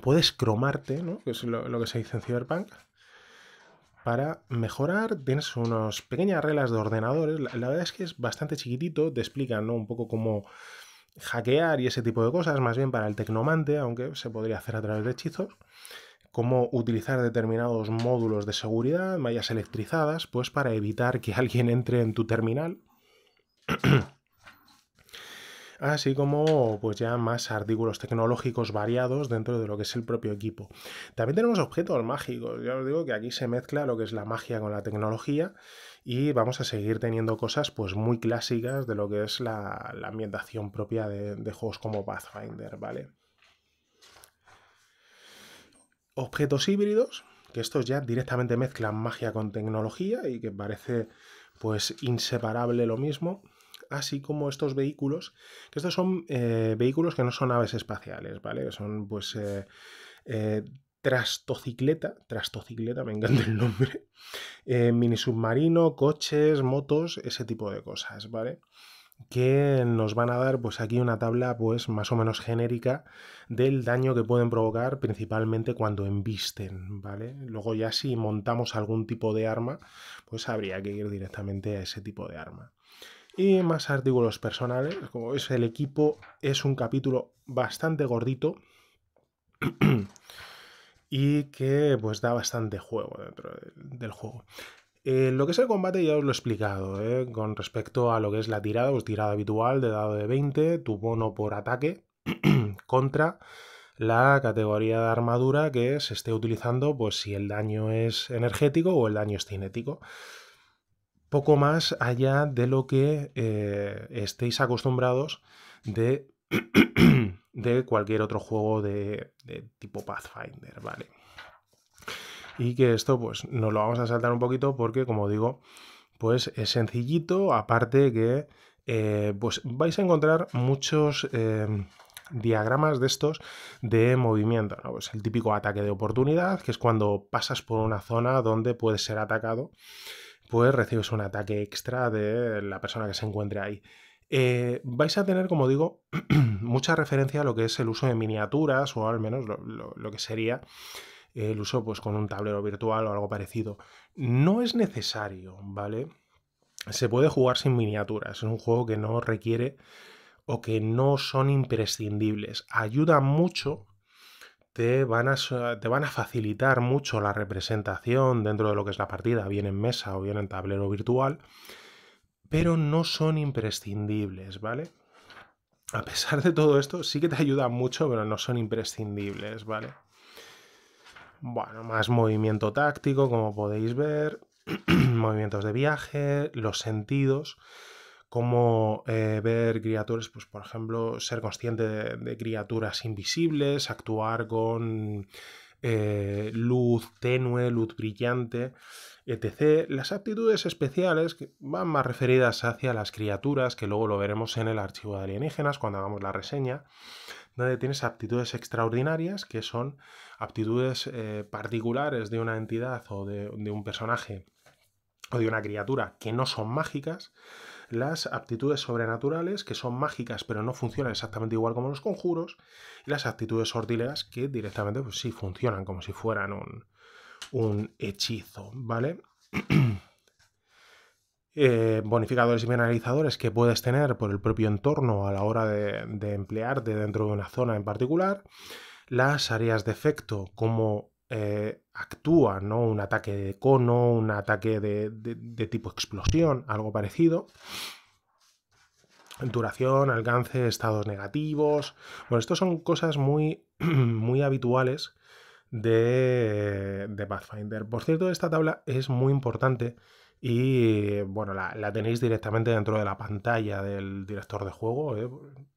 puedes cromarte, ¿no? que es lo, que se dice en cyberpunk, para mejorar tienes unas pequeñas reglas de ordenadores. La, verdad es que es bastante chiquitito, te explican un poco cómo hackear y ese tipo de cosas, más bien para el tecnomante, aunque se podría hacer a través de hechizos cómo utilizar determinados módulos de seguridad, mallas electrizadas, pues para evitar que alguien entre en tu terminal. así como pues ya más artículos tecnológicos variados dentro de lo que es el propio equipo. También tenemos objetos mágicos, ya os digo que aquí se mezcla lo que es la magia con la tecnología y vamos a seguir teniendo cosas pues muy clásicas de lo que es la, ambientación propia de juegos como Pathfinder, ¿vale? Objetos híbridos, que estos ya directamente mezclan magia con tecnología y que parece pues inseparable lo mismo, así como estos vehículos, que estos son eh, vehículos que no son aves espaciales, ¿vale? Son pues eh, eh, trastocicleta, trastocicleta, me encanta el nombre, mini submarino, coches, motos, ese tipo de cosas, ¿vale? vale que nos van a dar pues aquí una tabla pues más o menos genérica del daño que pueden provocar principalmente cuando embisten, ¿vale? Luego ya si montamos algún tipo de arma, pues habría que ir directamente a ese tipo de arma. Y más artículos personales, como veis el equipo es un capítulo bastante gordito y que pues da bastante juego dentro del juego. Eh, lo que es el combate ya os lo he explicado, ¿eh? con respecto a lo que es la tirada, pues tirada habitual de dado de 20, tu bono por ataque, contra la categoría de armadura que se esté utilizando, pues si el daño es energético o el daño es cinético. Poco más allá de lo que eh, estéis acostumbrados de, cualquier otro juego de tipo Pathfinder, ¿vale? y que esto pues nos lo vamos a saltar un poquito porque como digo pues es sencillito aparte que eh, pues vais a encontrar muchos eh, diagramas de estos de movimiento pues el típico ataque de oportunidad que es cuando pasas por una zona donde puedes ser atacado pues recibes un ataque extra de la persona que se encuentre ahí eh, vais a tener, como digo, mucha referencia a lo que es el uso de miniaturas o al menos lo que sería el uso pues, con un tablero virtual o algo parecido. No es necesario, ¿vale? Se puede jugar sin miniaturas, es un juego que no requiere o que no son imprescindibles. Ayuda mucho, te van a, te van a facilitar mucho la representación dentro de lo que es la partida, bien en mesa o bien en tablero virtual, pero no son imprescindibles, ¿vale? A pesar de todo esto, sí que te ayudan mucho, pero no son imprescindibles, ¿vale? Bueno, más movimiento táctico, como podéis ver, movimientos de viaje, los sentidos, como eh, ver criaturas, pues por ejemplo, ser consciente de, criaturas invisibles, actuar con eh, luz tenue, luz brillante, etc. Las aptitudes especiales que van más referidas hacia las criaturas, que luego lo veremos en el archivo de alienígenas cuando hagamos la reseña, donde tienes aptitudes extraordinarias que son aptitudes eh, particulares de una entidad o de, un personaje o de una criatura que no son mágicas, las aptitudes sobrenaturales que son mágicas pero no funcionan exactamente igual como los conjuros, y las aptitudes sortílegas que directamente pues, sí funcionan como si fueran un, hechizo, ¿vale? Eh, bonificadores y penalizadores que puedes tener por el propio entorno a la hora de, de emplearte dentro de una zona en particular las áreas de efecto, cómo eh, actúa ¿no? un ataque de cono, un ataque de, tipo explosión, algo parecido. Duración, alcance, estados negativos. Bueno, estas son cosas muy, muy habituales de, Pathfinder. Por cierto, esta tabla es muy importante y bueno, la, tenéis directamente dentro de la pantalla del director de juego. Eh,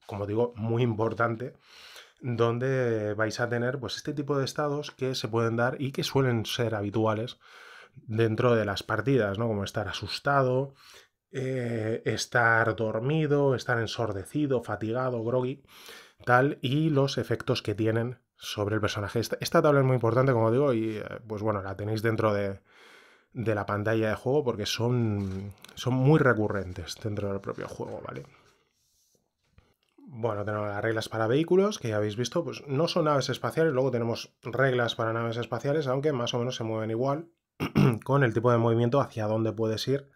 como digo, muy importante donde vais a tener pues, este tipo de estados que se pueden dar y que suelen ser habituales dentro de las partidas, ¿no? Como estar asustado, eh, estar dormido, estar ensordecido, fatigado, groggy, tal, y los efectos que tienen sobre el personaje. Esta, tabla es muy importante, como digo, y eh, pues bueno, la tenéis dentro de, de la pantalla de juego porque son, son muy recurrentes dentro del propio juego, ¿vale? Bueno, tenemos las reglas para vehículos, que ya habéis visto, pues no son naves espaciales, luego tenemos reglas para naves espaciales, aunque más o menos se mueven igual con el tipo de movimiento hacia dónde puedes ir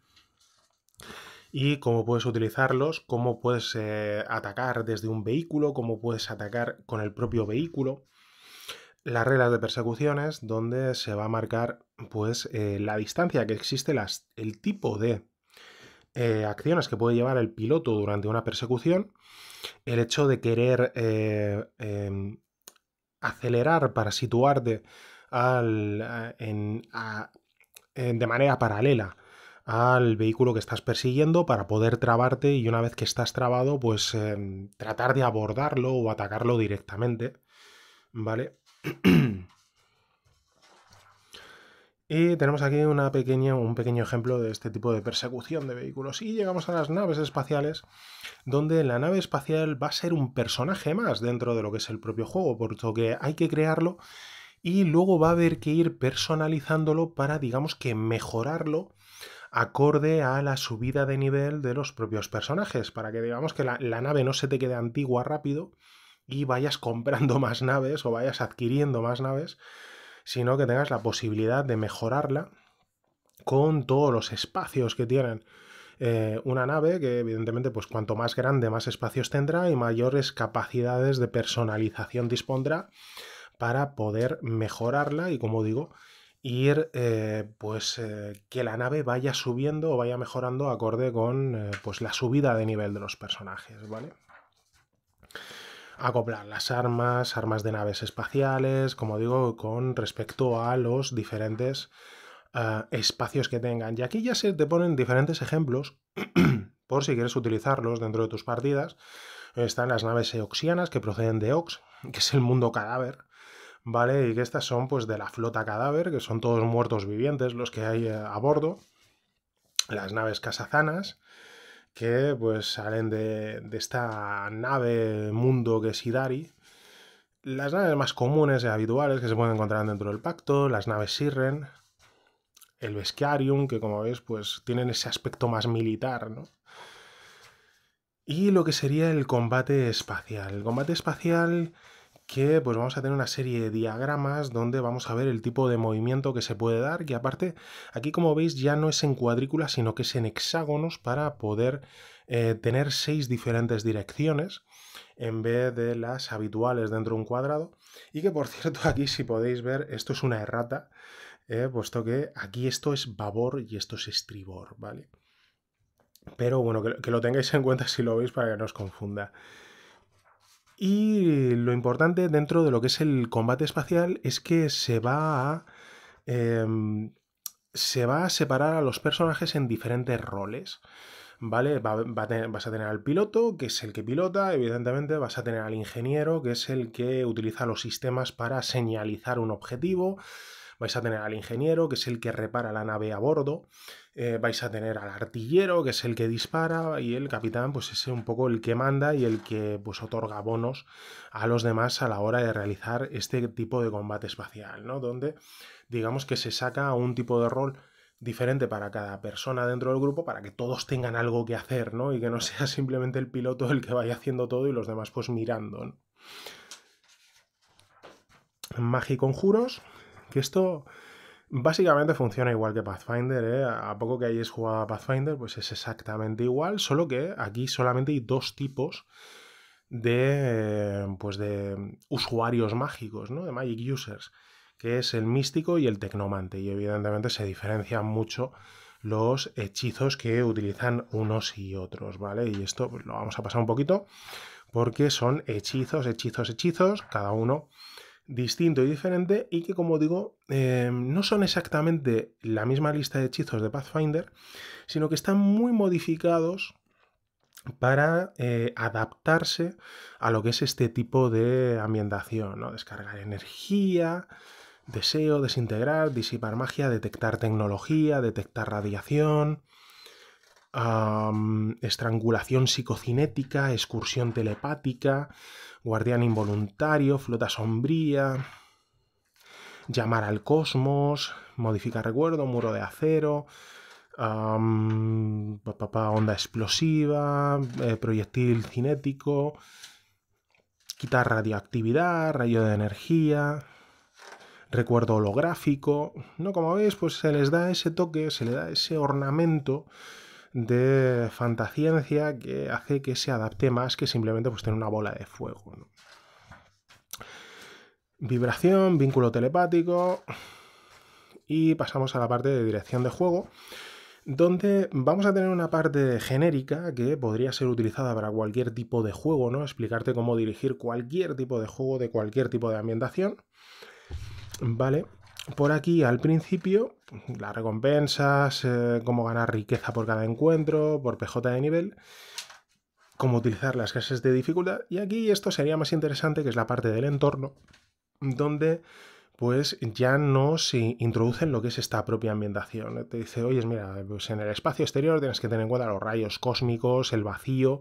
y cómo puedes utilizarlos, cómo puedes eh, atacar desde un vehículo, cómo puedes atacar con el propio vehículo. Las reglas de persecuciones, donde se va a marcar pues eh, la distancia que existe, las, el tipo de eh, acciones que puede llevar el piloto durante una persecución, el hecho de querer eh, em, acelerar para situarte eh, de manera paralela al vehículo que estás persiguiendo para poder trabarte y una vez que estás trabado, pues em, tratar de abordarlo o atacarlo directamente, ¿vale? Y tenemos aquí una pequeña, un pequeño ejemplo de este tipo de persecución de vehículos. Y llegamos a las naves espaciales, donde la nave espacial va a ser un personaje más dentro de lo que es el propio juego, por lo que hay que crearlo y luego va a haber que ir personalizándolo para, digamos que, mejorarlo acorde a la subida de nivel de los propios personajes, para que digamos que la nave no se te quede antigua rápido y vayas comprando más naves o vayas adquiriendo más naves sino que tengas la posibilidad de mejorarla con todos los espacios que tienen. Eh, una nave que evidentemente pues cuanto más grande más espacios tendrá y mayores capacidades de personalización dispondrá para poder mejorarla y como digo ir eh, pues eh, que la nave vaya subiendo o vaya mejorando acorde con pues la subida de nivel de los personajes vale acoplar las armas, armas de naves espaciales, como digo, con respecto a los diferentes eh, espacios que tengan. Y aquí ya se te ponen diferentes ejemplos por si quieres utilizarlos dentro de tus partidas. Están las naves eoxianas que proceden de Ox, que es el mundo cadáver, ¿vale? Y que estas son pues de la flota cadáver, que son todos muertos vivientes los que hay eh, a bordo. Las naves casazanas, que pues salen de, esta nave mundo que es Hidari. Las naves más comunes y habituales que se pueden encontrar dentro del pacto, las naves Sirren, el Veskiarium, que como veis, pues tienen ese aspecto más militar, ¿no? Y lo que sería el combate espacial. El combate espacial que pues vamos a tener una serie de diagramas donde vamos a ver el tipo de movimiento que se puede dar y aparte aquí como veis ya no es en cuadrícula sino que es en hexágonos para poder eh, tener seis diferentes direcciones en vez de las habituales dentro de un cuadrado y que por cierto aquí si podéis ver esto es una errata eh, puesto que aquí esto es babor y esto es estribor vale pero bueno que lo tengáis en cuenta si lo veis para que no os confunda y lo importante dentro de lo que es el combate espacial es que se va a, em, se va a separar a los personajes en diferentes roles. ¿Vale? vas a tener al piloto, que es el que pilota, evidentemente vas a tener al ingeniero, que es el que utiliza los sistemas para señalizar un objetivo, vais a tener al ingeniero, que es el que repara la nave a bordo, eh, vais a tener al artillero, que es el que dispara, y el capitán, pues es un poco el que manda y el que pues, otorga bonos a los demás a la hora de realizar este tipo de combate espacial, ¿no? Donde digamos que se saca un tipo de rol diferente para cada persona dentro del grupo para que todos tengan algo que hacer, ¿no? Y que no sea simplemente el piloto el que vaya haciendo todo y los demás pues mirando. ¿no? conjuros... Que esto básicamente funciona igual que Pathfinder, ¿eh? A poco que hayáis jugado a Pathfinder, pues es exactamente igual, solo que aquí solamente hay dos tipos de, eh, pues de usuarios mágicos, ¿no? De Magic Users, que es el místico y el tecnomante. Y evidentemente se diferencian mucho los hechizos que utilizan unos y otros, ¿vale? Y esto pues, lo vamos a pasar un poquito porque son hechizos, hechizos, hechizos, cada uno distinto y diferente y que como digo em, no son exactamente la misma lista de hechizos de Pathfinder, sino que están muy modificados para eh, adaptarse a lo que es este tipo de ambientación, ¿no? descargar energía, deseo, desintegrar, disipar magia, detectar tecnología, detectar radiación, estrangulación psicocinética, excursión telepática, Guardián involuntario, flota sombría, llamar al cosmos, modifica recuerdo, muro de acero, onda explosiva, eh, proyectil cinético, quitar radioactividad, rayo de energía, recuerdo holográfico. No, como veis, pues se les da ese toque, se le da ese ornamento de fantasciencia que hace que se adapte más que simplemente pues, tener una bola de fuego. Vibración, vínculo telepático. Y pasamos a la parte de dirección de juego, donde vamos a tener una parte genérica que podría ser utilizada para cualquier tipo de juego, ¿no? Explicarte cómo dirigir cualquier tipo de juego de cualquier tipo de ambientación. Vale por aquí al principio las recompensas, eh, cómo ganar riqueza por cada encuentro, por PJ de nivel, cómo utilizar las clases de dificultad. Y aquí esto sería más interesante, que es la parte del entorno, donde pues ya no se introducen lo que es esta propia ambientación. Te dice, oye, mira, pues, en el espacio exterior tienes que tener en cuenta los rayos cósmicos, el vacío,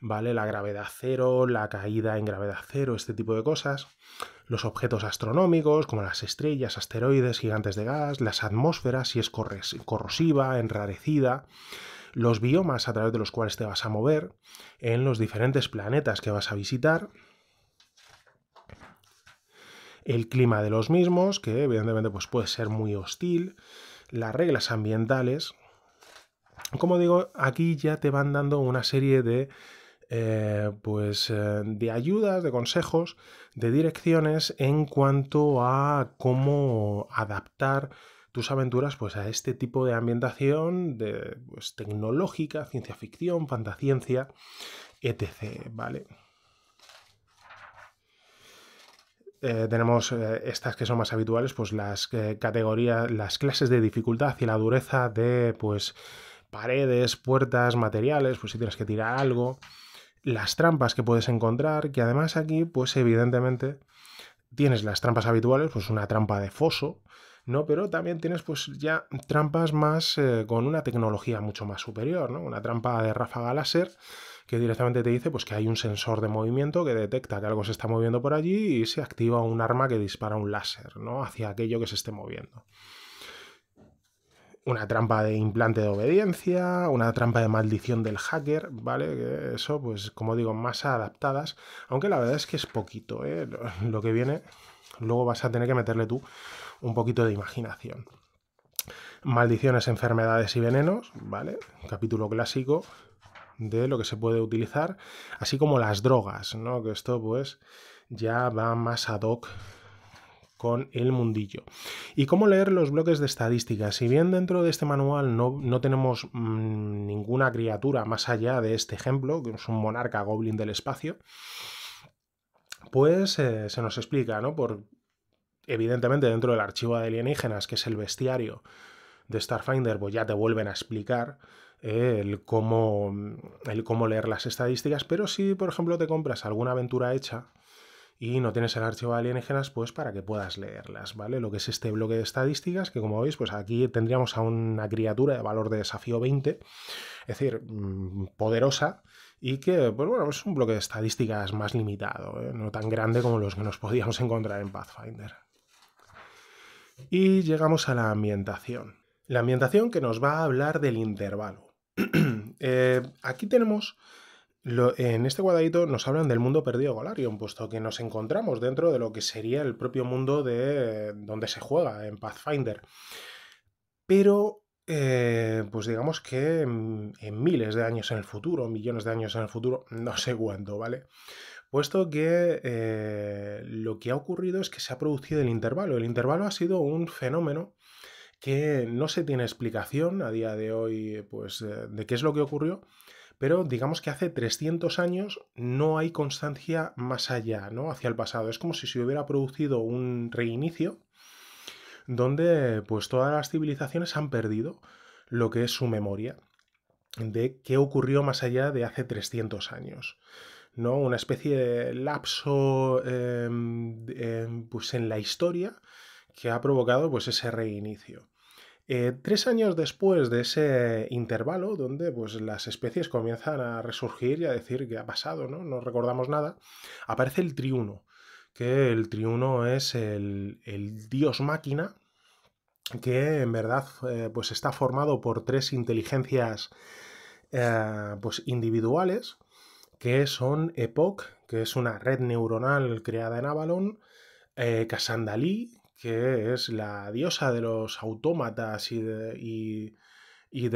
¿vale? La gravedad cero, la caída en gravedad cero, este tipo de cosas. Los objetos astronómicos, como las estrellas, asteroides, gigantes de gas, las atmósferas, si es corrosiva, enrarecida, los biomas a través de los cuales te vas a mover, en los diferentes planetas que vas a visitar, el clima de los mismos, que evidentemente pues, puede ser muy hostil, las reglas ambientales. Como digo, aquí ya te van dando una serie de eh, pues, eh, de ayudas, de consejos, de direcciones en cuanto a cómo adaptar tus aventuras pues, a este tipo de ambientación de, pues, tecnológica, ciencia ficción, fantasciencia, etc. ¿vale? Eh, tenemos estas que son más habituales, pues las categorías, las clases de dificultad y la dureza de pues paredes, puertas, materiales, pues si tienes que tirar algo, las trampas que puedes encontrar, que además aquí, pues evidentemente, tienes las trampas habituales, pues una trampa de foso, ¿no? Pero también tienes pues ya trampas más eh, con una tecnología mucho más superior, ¿no? Una trampa de ráfaga láser que directamente te dice pues que hay un sensor de movimiento que detecta que algo se está moviendo por allí y se activa un arma que dispara un láser, ¿no? Hacia aquello que se esté moviendo una trampa de implante de obediencia, una trampa de maldición del hacker, ¿vale? eso, pues como digo, más adaptadas, aunque la verdad es que es poquito, ¿eh? Lo que viene, luego vas a tener que meterle tú un poquito de imaginación. Maldiciones, enfermedades y venenos, ¿vale? Capítulo clásico de lo que se puede utilizar, así como las drogas, ¿no? Que esto pues ya va más ad hoc con el mundillo. ¿Y cómo leer los bloques de estadísticas? Si bien dentro de este manual no, no tenemos mm, ninguna criatura más allá de este ejemplo, que es un monarca goblin del espacio, pues eh, se nos explica, ¿no? Por, evidentemente dentro del archivo de alienígenas, que es el bestiario de Starfinder, pues ya te vuelven a explicar eh, el, cómo, el cómo leer las estadísticas, pero si, por ejemplo, te compras alguna aventura hecha, y no tienes el archivo de alienígenas pues para que puedas leerlas, ¿vale? Lo que es este bloque de estadísticas que como veis pues aquí tendríamos a una criatura de valor de desafío 20, es decir, mm, poderosa y que pues bueno, es un bloque de estadísticas más limitado, ¿eh? no tan grande como los que nos podíamos encontrar en Pathfinder. Y llegamos a la ambientación. La ambientación que nos va a hablar del intervalo. Eh, aquí tenemos en este cuadradito nos hablan del mundo perdido Golarion, puesto que nos encontramos dentro de lo que sería el propio mundo de donde se juega, en Pathfinder. Pero, eh, pues digamos que en, miles de años en el futuro, millones de años en el futuro, no sé cuánto, ¿vale? Puesto que eh, lo que ha ocurrido es que se ha producido el intervalo. El intervalo ha sido un fenómeno que no se tiene explicación a día de hoy, pues, eh, de qué es lo que ocurrió pero digamos que hace 300 años no hay constancia más allá, ¿no? Hacia el pasado. Es como si se hubiera producido un reinicio donde pues todas las civilizaciones han perdido lo que es su memoria de qué ocurrió más allá de hace 300 años. ¿no? Una especie de lapso em, em, pues en la historia que ha provocado pues, ese reinicio. Eh, tres años después de ese intervalo, donde pues, las especies comienzan a resurgir y a decir que ha pasado, ¿no? No recordamos nada, aparece el triuno, que el triuno es el, dios máquina, que en verdad eh, pues está formado por tres inteligencias eh, pues individuales, que son Epoch, que es una red neuronal creada en Avalon, Casandalí que es la diosa de los autómatas y de,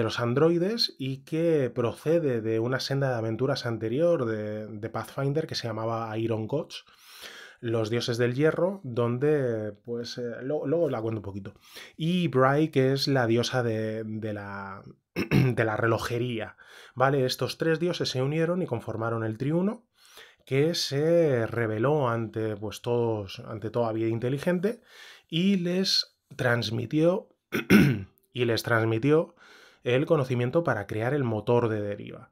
los androides y que procede de una senda de aventuras anterior de, Pathfinder que se llamaba Iron Gods los dioses del hierro, donde, pues, eh, luego, la cuento un poquito. Y Bry, que es la diosa de, la, de, la, relojería, ¿vale? Estos tres dioses se unieron y conformaron el triuno, que se reveló ante, pues, todos, ante toda vida inteligente, y les transmitió, y les transmitió el conocimiento para crear el motor de deriva.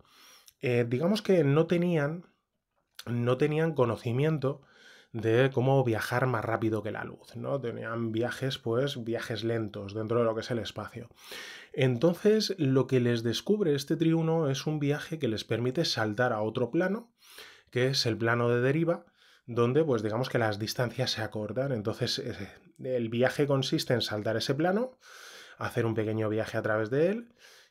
Eh, digamos que no tenían, no tenían conocimiento de cómo viajar más rápido que la luz, ¿no? Tenían viajes, pues, viajes lentos dentro de lo que es el espacio. Entonces, lo que les descubre este triuno es un viaje que les permite saltar a otro plano, que es el plano de deriva, donde pues digamos que las distancias se acordan, Entonces el viaje consiste en saltar ese plano, hacer un pequeño viaje a través de él,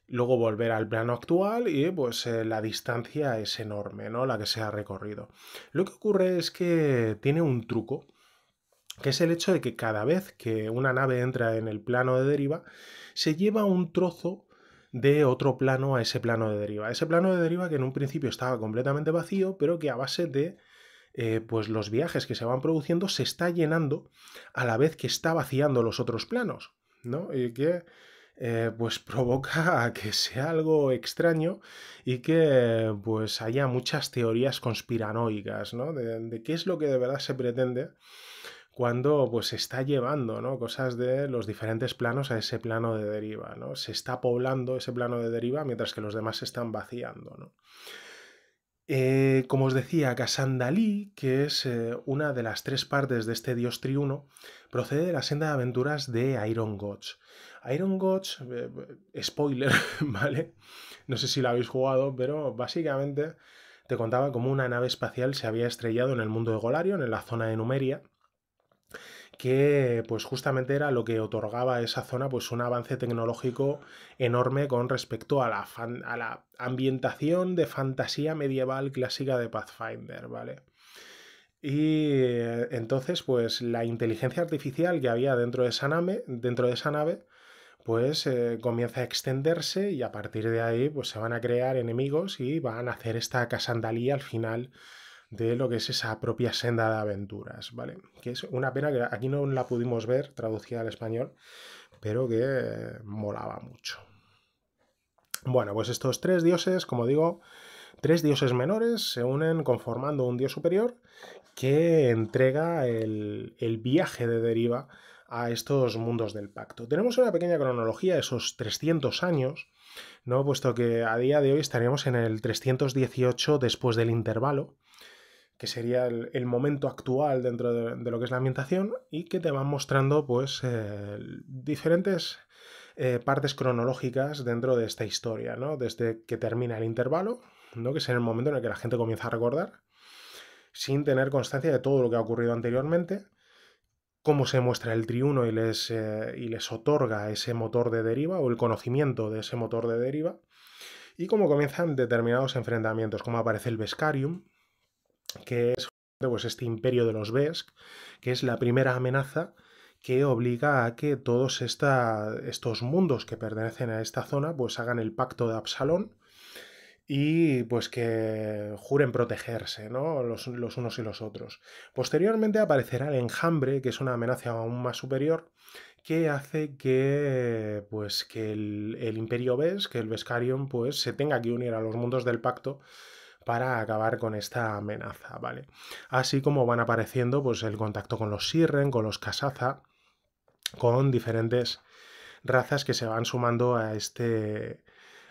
luego volver al plano actual y pues eh, la distancia es enorme, ¿no? La que se ha recorrido. Lo que ocurre es que tiene un truco, que es el hecho de que cada vez que una nave entra en el plano de deriva, se lleva un trozo de otro plano a ese plano de deriva. Ese plano de deriva que en un principio estaba completamente vacío, pero que a base de eh, pues los viajes que se van produciendo se está llenando a la vez que está vaciando los otros planos, ¿no? Y que eh, pues provoca que sea algo extraño y que pues haya muchas teorías conspiranoicas, ¿no? De, de qué es lo que de verdad se pretende cuando pues se está llevando ¿no? cosas de los diferentes planos a ese plano de deriva, ¿no? Se está poblando ese plano de deriva mientras que los demás se están vaciando, ¿no? Eh, como os decía, Gasandalí, que es eh, una de las tres partes de este dios triuno, procede de la senda de aventuras de Iron Gods. Iron Gods, eh, spoiler, ¿vale? No sé si lo habéis jugado, pero básicamente te contaba cómo una nave espacial se había estrellado en el mundo de Golarion, en la zona de Numeria, que pues justamente era lo que otorgaba a esa zona pues un avance tecnológico enorme con respecto a la, ambientación de fantasía medieval clásica de Pathfinder, ¿vale? Y entonces, pues la inteligencia artificial que había dentro de esa nave, dentro de pues eh, comienza a extenderse y a partir de ahí pues se van a crear enemigos y van a hacer esta casandalía al final de lo que es esa propia senda de aventuras, ¿vale? Que es una pena que aquí no la pudimos ver traducida al español, pero que molaba mucho. Bueno, pues estos tres dioses, como digo, tres dioses menores se unen conformando un dios superior que entrega el, viaje de deriva a estos mundos del pacto. Tenemos una pequeña cronología de esos 300 años, ¿no? puesto que a día de hoy estaríamos en el 318 después del intervalo, que sería el, momento actual dentro de, lo que es la ambientación, y que te van mostrando pues eh, diferentes eh, partes cronológicas dentro de esta historia, ¿no? Desde que termina el intervalo, ¿no? Que es en el momento en el que la gente comienza a recordar, sin tener constancia de todo lo que ha ocurrido anteriormente, cómo se muestra el triuno y les, eh, y les otorga ese motor de deriva o el conocimiento de ese motor de deriva, y cómo comienzan determinados enfrentamientos, como aparece el Vescarium, que es pues, este imperio de los Besk, que es la primera amenaza que obliga a que todos estos mundos que pertenecen a esta zona pues hagan el pacto de Absalón y pues que juren protegerse, ¿no? Los, unos y los otros. Posteriormente aparecerá el enjambre, que es una amenaza aún más superior, que hace que, pues, que el, imperio Ves, que el Vescarion, pues se tenga que unir a los mundos del pacto para acabar con esta amenaza, ¿vale? Así como van apareciendo pues, el contacto con los Sirren, con los Kasaza, con diferentes razas que se van sumando a este,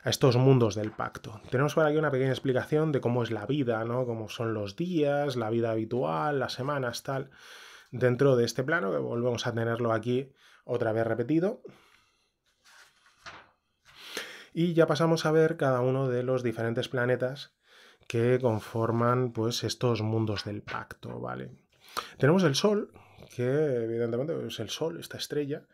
a estos mundos del pacto. Tenemos por aquí una pequeña explicación de cómo es la vida, ¿no? Cómo son los días, la vida habitual, las semanas, tal, dentro de este plano, que volvemos a tenerlo aquí otra vez repetido. Y ya pasamos a ver cada uno de los diferentes planetas que conforman pues estos mundos del pacto, ¿vale? Tenemos el Sol, que evidentemente es el Sol, esta estrella,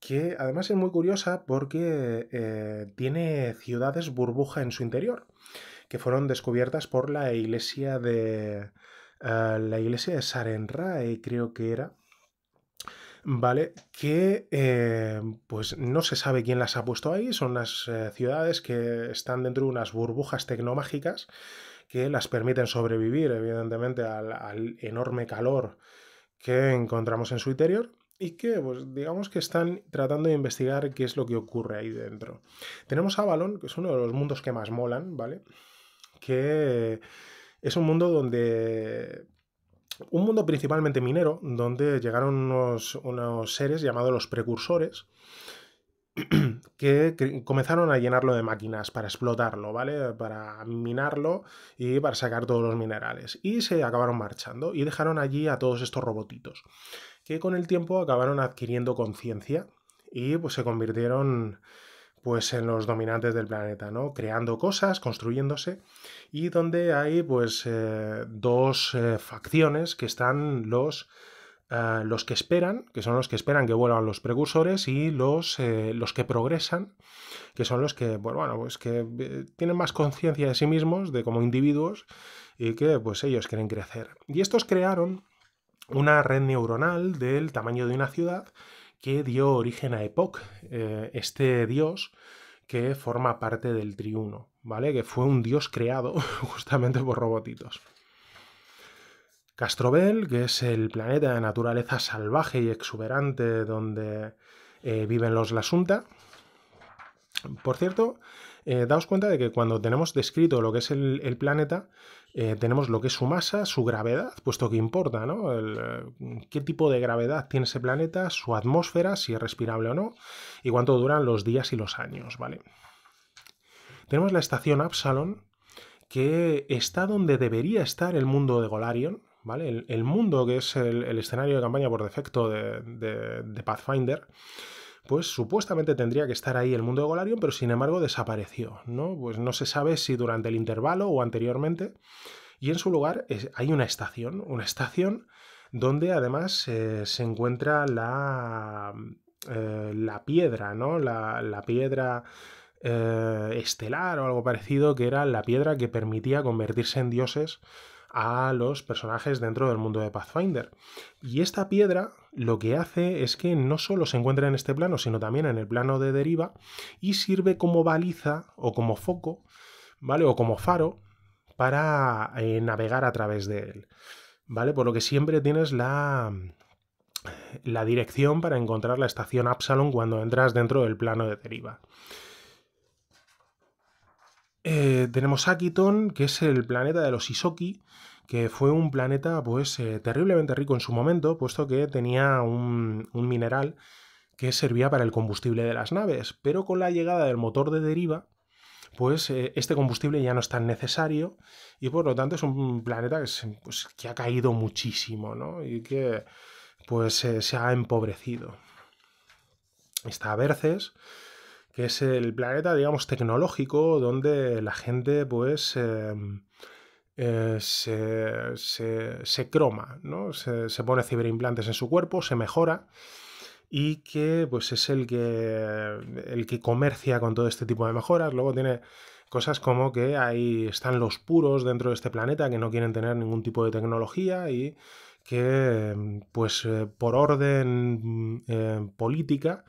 que además es muy curiosa porque eh, tiene ciudades burbuja en su interior, que fueron descubiertas por la iglesia de... Eh, la iglesia de Sarenrae, creo que era, ¿vale? Que eh, pues no se sabe quién las ha puesto ahí, son las ciudades que están dentro de unas burbujas tecnomágicas que las permiten sobrevivir, evidentemente, al, enorme calor que encontramos en su interior y que, pues, digamos que están tratando de investigar qué es lo que ocurre ahí dentro. Tenemos Avalon, que es uno de los mundos que más molan, ¿vale? Que es un mundo donde... Un mundo principalmente minero, donde llegaron unos, unos seres llamados los precursores, que comenzaron a llenarlo de máquinas para explotarlo, ¿vale? Para minarlo y para sacar todos los minerales. Y se acabaron marchando y dejaron allí a todos estos robotitos, que con el tiempo acabaron adquiriendo conciencia y pues se convirtieron pues en los dominantes del planeta, ¿no? Creando cosas, construyéndose, y donde hay pues eh, dos eh, facciones que están los Ah, los que esperan, que son los que esperan que vuelvan los precursores, y los, eh, que progresan, que son los que, pues, pues que eh, tienen más conciencia de sí mismos, de como individuos, y que pues ellos quieren crecer. Y estos crearon una red neuronal del tamaño de una ciudad que dio origen a Epoch, eh, este dios que forma parte del triuno, ¿vale? Que fue un dios creado justamente por robotitos. Castrobel, que es el planeta de naturaleza salvaje y exuberante donde eh, viven los Lasunta. Por cierto, eh, daos cuenta de que cuando tenemos descrito lo que es el, planeta, eh, tenemos lo que es su masa, su gravedad, puesto que importa, ¿no? qué tipo de gravedad tiene ese planeta, su atmósfera, si es respirable o no, y cuánto duran los días y los años, ¿vale? Tenemos la estación Absalon, que está donde debería estar el mundo de Golarion, el, mundo, que es el, escenario de campaña por defecto de, Pathfinder, pues supuestamente tendría que estar ahí el mundo de Golarion, pero sin embargo desapareció, ¿no? Pues no se sabe si durante el intervalo o anteriormente. Y en su lugar hay una estación, una estación donde además eh, se encuentra la, eh, la piedra, La, piedra eh, estelar o algo parecido, que era la piedra que permitía convertirse en dioses a los personajes dentro del mundo de Pathfinder. Y esta piedra lo que hace es que no solo se encuentra en este plano, sino también en el plano de deriva y sirve como baliza o como foco, ¿vale? O como faro para eh, navegar a través de él, ¿vale? Por lo que siempre tienes la, la dirección para encontrar la estación Absalom cuando entras dentro del plano de deriva. Eh, tenemos Akiton, que es el planeta de los Isoki, que fue un planeta pues eh, terriblemente rico en su momento, puesto que tenía un, mineral que servía para el combustible de las naves, pero con la llegada del motor de deriva, pues eh, este combustible ya no es tan necesario y por lo tanto es un planeta que, pues, ha caído muchísimo ¿no? y que pues eh, se ha empobrecido. Está Berces, que es el planeta, digamos, tecnológico, donde la gente, pues, eh, se, croma, ¿no? se, pone ciberimplantes en su cuerpo, se mejora y que pues, es el que, el que comercia con todo este tipo de mejoras. Luego tiene cosas como que ahí están los puros dentro de este planeta que no quieren tener ningún tipo de tecnología y que pues eh, por orden mm, eh, política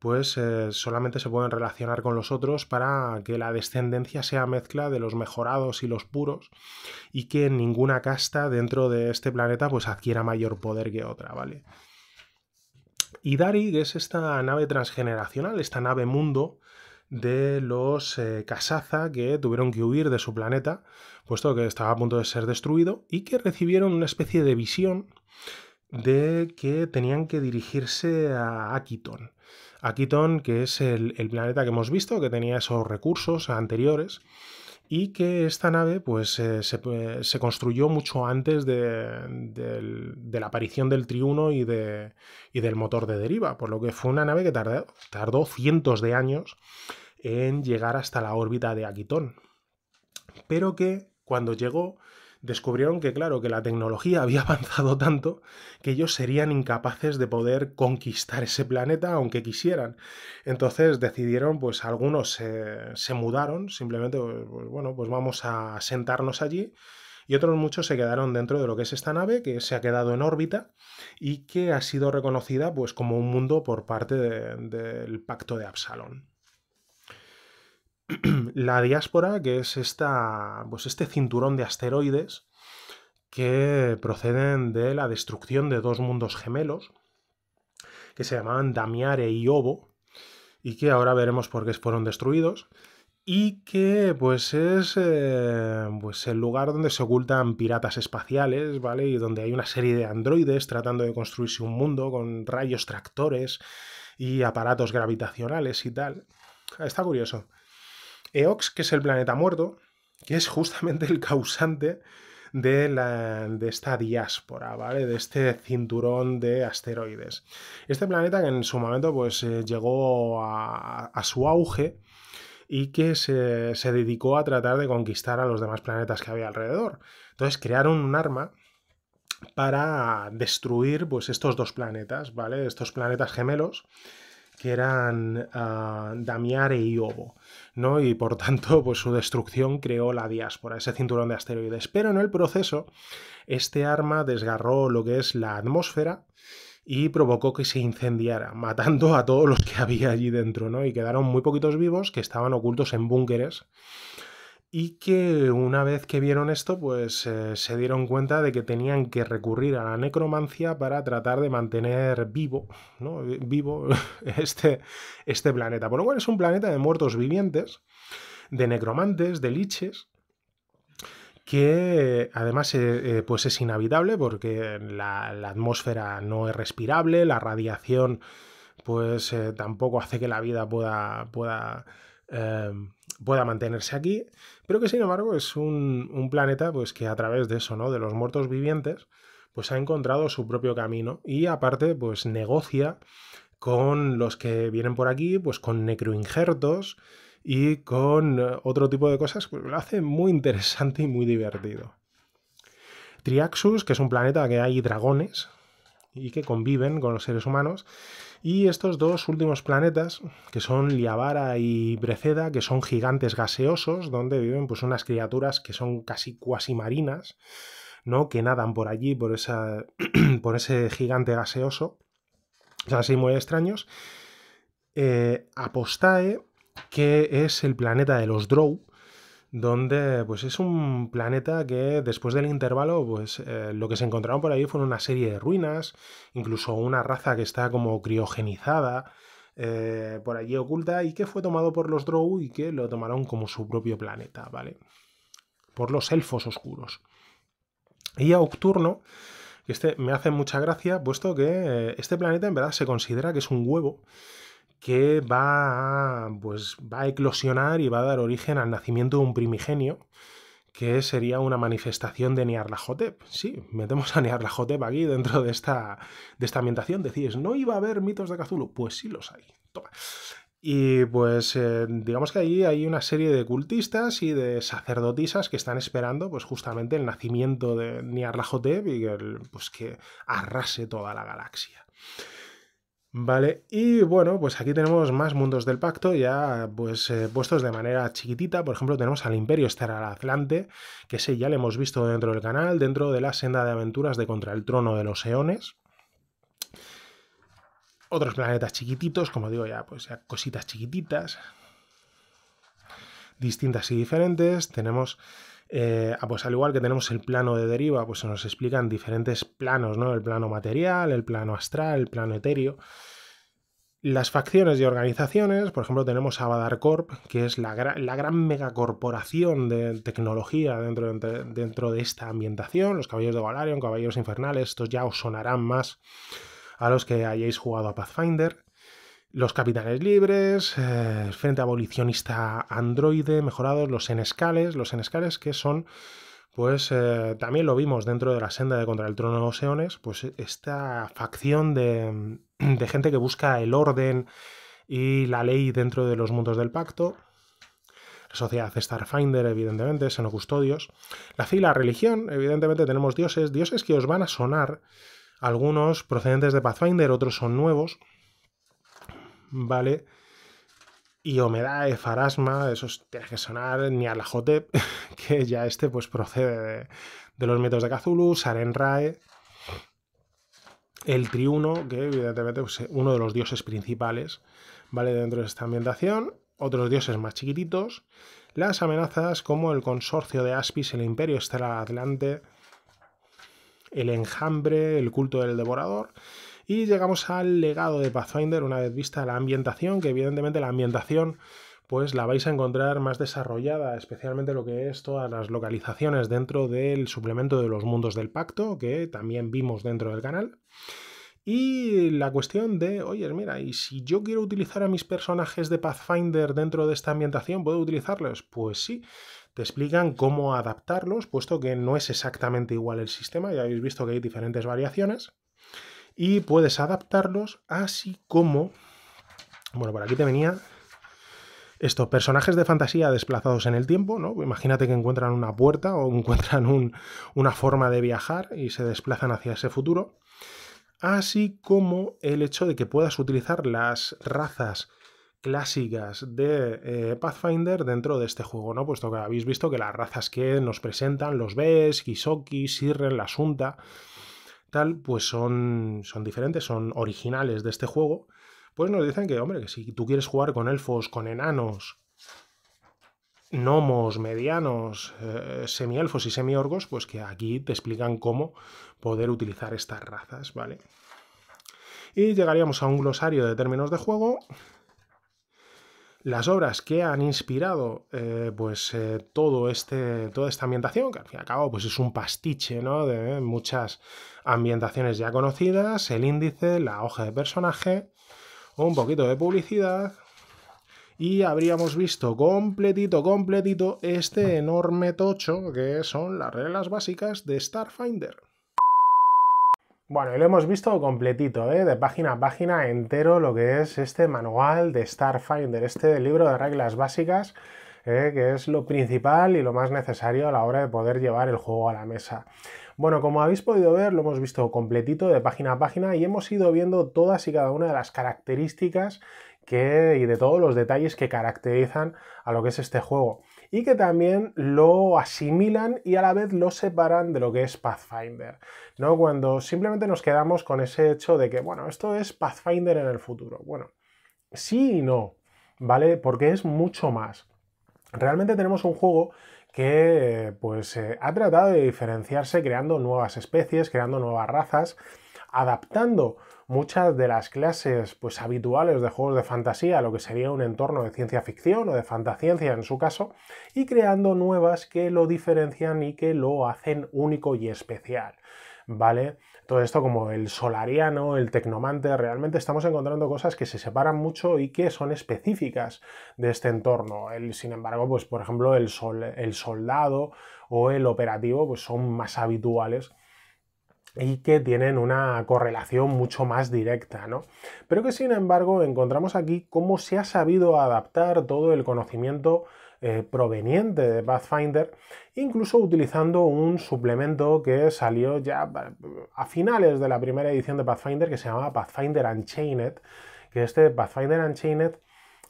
pues eh, solamente se pueden relacionar con los otros para que la descendencia sea mezcla de los mejorados y los puros y que ninguna casta dentro de este planeta pues adquiera mayor poder que otra, ¿vale? Y Darig es esta nave transgeneracional, esta nave mundo de los eh, Casaza Kasaza que tuvieron que huir de su planeta, puesto que estaba a punto de ser destruido, y que recibieron una especie de visión de que tenían que dirigirse a Akiton Aquitón, que es el, planeta que hemos visto, que tenía esos recursos anteriores, y que esta nave pues, eh, se, construyó mucho antes de, la aparición del triuno y, del motor de deriva, por lo que fue una nave que tardó, tardó cientos de años en llegar hasta la órbita de Aquitón, pero que cuando llegó descubrieron que, claro, que la tecnología había avanzado tanto que ellos serían incapaces de poder conquistar ese planeta aunque quisieran. Entonces decidieron, pues algunos se, mudaron, simplemente, pues, pues, bueno, pues vamos a sentarnos allí y otros muchos se quedaron dentro de lo que es esta nave que se ha quedado en órbita y que ha sido reconocida pues como un mundo por parte del Pacto de Absalón. la diáspora, que es esta, pues este cinturón de asteroides que proceden de la destrucción de dos mundos gemelos, que se llamaban Damiare y Obo y que ahora veremos por qué fueron destruidos, y que pues es eh, pues el lugar donde se ocultan piratas espaciales, ¿vale? Y donde hay una serie de androides tratando de construirse un mundo con rayos tractores y aparatos gravitacionales y tal. Está curioso. Eox, que es el planeta muerto, que es justamente el causante de, esta diáspora, ¿vale? De este cinturón de asteroides. Este planeta que en su momento pues, eh, llegó a, su auge y que se, se dedicó a tratar de conquistar a los demás planetas que había alrededor. Entonces crearon un arma para destruir pues, estos dos planetas, ¿vale? Estos planetas gemelos que eran ah, Damiare y Obo, ¿no? Y por tanto, pues su destrucción creó la diáspora, ese cinturón de asteroides. Pero en el proceso, este arma desgarró lo que es la atmósfera y provocó que se incendiara, matando a todos los que había allí dentro, ¿no? Y quedaron muy poquitos vivos que estaban ocultos en búnkeres y que una vez que vieron esto, pues eh, se dieron cuenta de que tenían que recurrir a la necromancia para tratar de mantener vivo, ¿no? Vivo este, este planeta. Por lo cual es un planeta de muertos vivientes, de necromantes, de liches, que además eh, eh, pues es inhabitable porque la, atmósfera no es respirable, la radiación pues tampoco hace que la vida pueda... pueda pueda mantenerse aquí. Creo que sin embargo es un, planeta pues, que a través de eso, ¿no? de los muertos vivientes, pues ha encontrado su propio camino y aparte pues negocia con los que vienen por aquí, pues con necroinjertos y con eh, otro tipo de cosas, pues, lo hace muy interesante y muy divertido. Triaxus, que es un planeta que hay dragones, y que conviven con los seres humanos. Y estos dos últimos planetas, que son Liavara y Breceda, que son gigantes gaseosos, donde viven pues, unas criaturas que son casi cuasi marinas, ¿no? que nadan por allí, por, esa, por ese gigante gaseoso. O así muy extraños. Eh, Apostae, que es el planeta de los Drow, donde pues es un planeta que después del intervalo pues eh, lo que se encontraron por ahí fue una serie de ruinas, incluso una raza que está como criogenizada eh, por allí oculta y que fue tomado por los Drow y que lo tomaron como su propio planeta, ¿vale? Por los elfos oscuros. Y a Octurno, que este me hace mucha gracia, puesto que eh, este planeta en verdad se considera que es un huevo que va a, pues, va a eclosionar y va a dar origen al nacimiento de un primigenio, que sería una manifestación de Nyarlathotep. Sí, metemos a Nyarlathotep aquí dentro de esta, de esta ambientación. Decís, ¿no iba a haber mitos de Cthulhu? Pues sí los hay. Y pues eh, digamos que allí hay una serie de cultistas y de sacerdotisas que están esperando pues justamente el nacimiento de Nyarlathotep y pues, que arrase toda la galaxia. Vale, y bueno, pues aquí tenemos más mundos del pacto ya pues eh, puestos de manera chiquitita. Por ejemplo, tenemos al Imperio Estar al Atlante, que sí, ya le hemos visto dentro del canal, dentro de la senda de aventuras de Contra el Trono de los Eones. Otros planetas chiquititos, como digo ya, pues ya cositas chiquititas. Distintas y diferentes. Tenemos eh, ah, pues al igual que tenemos el plano de deriva, pues se nos explican diferentes planos, ¿no? El plano material, el plano astral, el plano etéreo. Las facciones y organizaciones, por ejemplo, tenemos Avadar Corp, que es la, gran megacorporación de tecnología dentro de, dentro de esta ambientación, los Caballeros de Valarion, Caballeros Infernales, estos ya os sonarán más a los que hayáis jugado a Pathfinder. Los capitanes libres, eh, el frente abolicionista androide, mejorados, los enescales, los enescales que son, pues eh, también lo vimos dentro de la senda de Contra el Trono de los pues e-, esta facción mm, de, gente que busca el orden y la ley dentro de los mundos del pacto. La sociedad Starfinder, evidentemente, Senocustodios. La fe la religión, evidentemente tenemos dioses, dioses que os van a sonar, algunos procedentes de Pathfinder, otros son nuevos. ¿vale? Y humedad, farasma, esos tiene que sonar, ni alajote que ya este pues procede de, los mitos de Cthulhu, Sarenrae, el triuno, que evidentemente es pues, uno de los dioses principales, ¿vale? Dentro de esta ambientación, otros dioses más chiquititos, las amenazas como el consorcio de Aspis, el imperio estelar atlante, el enjambre, el culto del devorador, y llegamos al legado de Pathfinder una vez vista la ambientación, que evidentemente la ambientación pues la vais a encontrar más desarrollada, especialmente lo que es todas las localizaciones dentro del suplemento de los mundos del pacto, que también vimos dentro del canal. Y la cuestión de, oye, mira, y si yo quiero utilizar a mis personajes de Pathfinder dentro de esta ambientación, ¿puedo utilizarlos? Pues sí, te explican cómo adaptarlos, puesto que no es exactamente igual el sistema, ya habéis visto que hay diferentes variaciones y puedes adaptarlos así como, bueno, por aquí te venía estos personajes de fantasía desplazados en el tiempo, ¿no? Imagínate que encuentran una puerta o encuentran una forma de viajar y se desplazan hacia ese futuro, así como el hecho de que puedas utilizar las razas clásicas de eh, Pathfinder dentro de este juego, ¿no? Puesto que habéis visto que las razas que nos presentan, los Bes, Kisoki, Sirren, la Sunta, tal, pues son, son diferentes, son originales de este juego, pues nos dicen que, hombre, que si tú quieres jugar con elfos, con enanos, gnomos, medianos, eh, semi-elfos y semiorgos, pues que aquí te explican cómo poder utilizar estas razas, ¿vale? Y llegaríamos a un glosario de términos de juego, las obras que han inspirado eh, pues, eh, todo este, toda esta ambientación, que al fin y al cabo pues, es un pastiche de muchas ambientaciones ya conocidas, el índice, la hoja de personaje, un poquito de publicidad, y habríamos visto completito, completito este enorme tocho que son las reglas básicas de Starfinder. Bueno, y lo hemos visto completito, ¿eh? de página a página entero, lo que es este manual de Starfinder, este libro de reglas básicas, ¿eh? que es lo principal y lo más necesario a la hora de poder llevar el juego a la mesa. Bueno, como habéis podido ver, lo hemos visto completito de página a página y hemos ido viendo todas y cada una de las características que, y de todos los detalles que caracterizan a lo que es este juego y que también lo asimilan y a la vez lo separan de lo que es Pathfinder. ¿no? Cuando simplemente nos quedamos con ese hecho de que, bueno, esto es Pathfinder en el futuro. Bueno, sí y no, ¿vale? Porque es mucho más. Realmente tenemos un juego que pues eh, ha tratado de diferenciarse creando nuevas especies, creando nuevas razas, adaptando muchas de las clases pues, habituales de juegos de fantasía, lo que sería un entorno de ciencia ficción o de fantasciencia en su caso, y creando nuevas que lo diferencian y que lo hacen único y especial. ¿Vale? Todo esto como el solariano, el tecnomante, realmente estamos encontrando cosas que se separan mucho y que son específicas de este entorno. El, sin embargo, pues por ejemplo, el, sol, el soldado o el operativo pues son más habituales y que tienen una correlación mucho más directa, ¿no? Pero que sin embargo encontramos aquí cómo se ha sabido adaptar todo el conocimiento eh, proveniente de Pathfinder, incluso utilizando un suplemento que salió ya a finales de la primera edición de Pathfinder que se llamaba Pathfinder Unchained, que este Pathfinder Unchained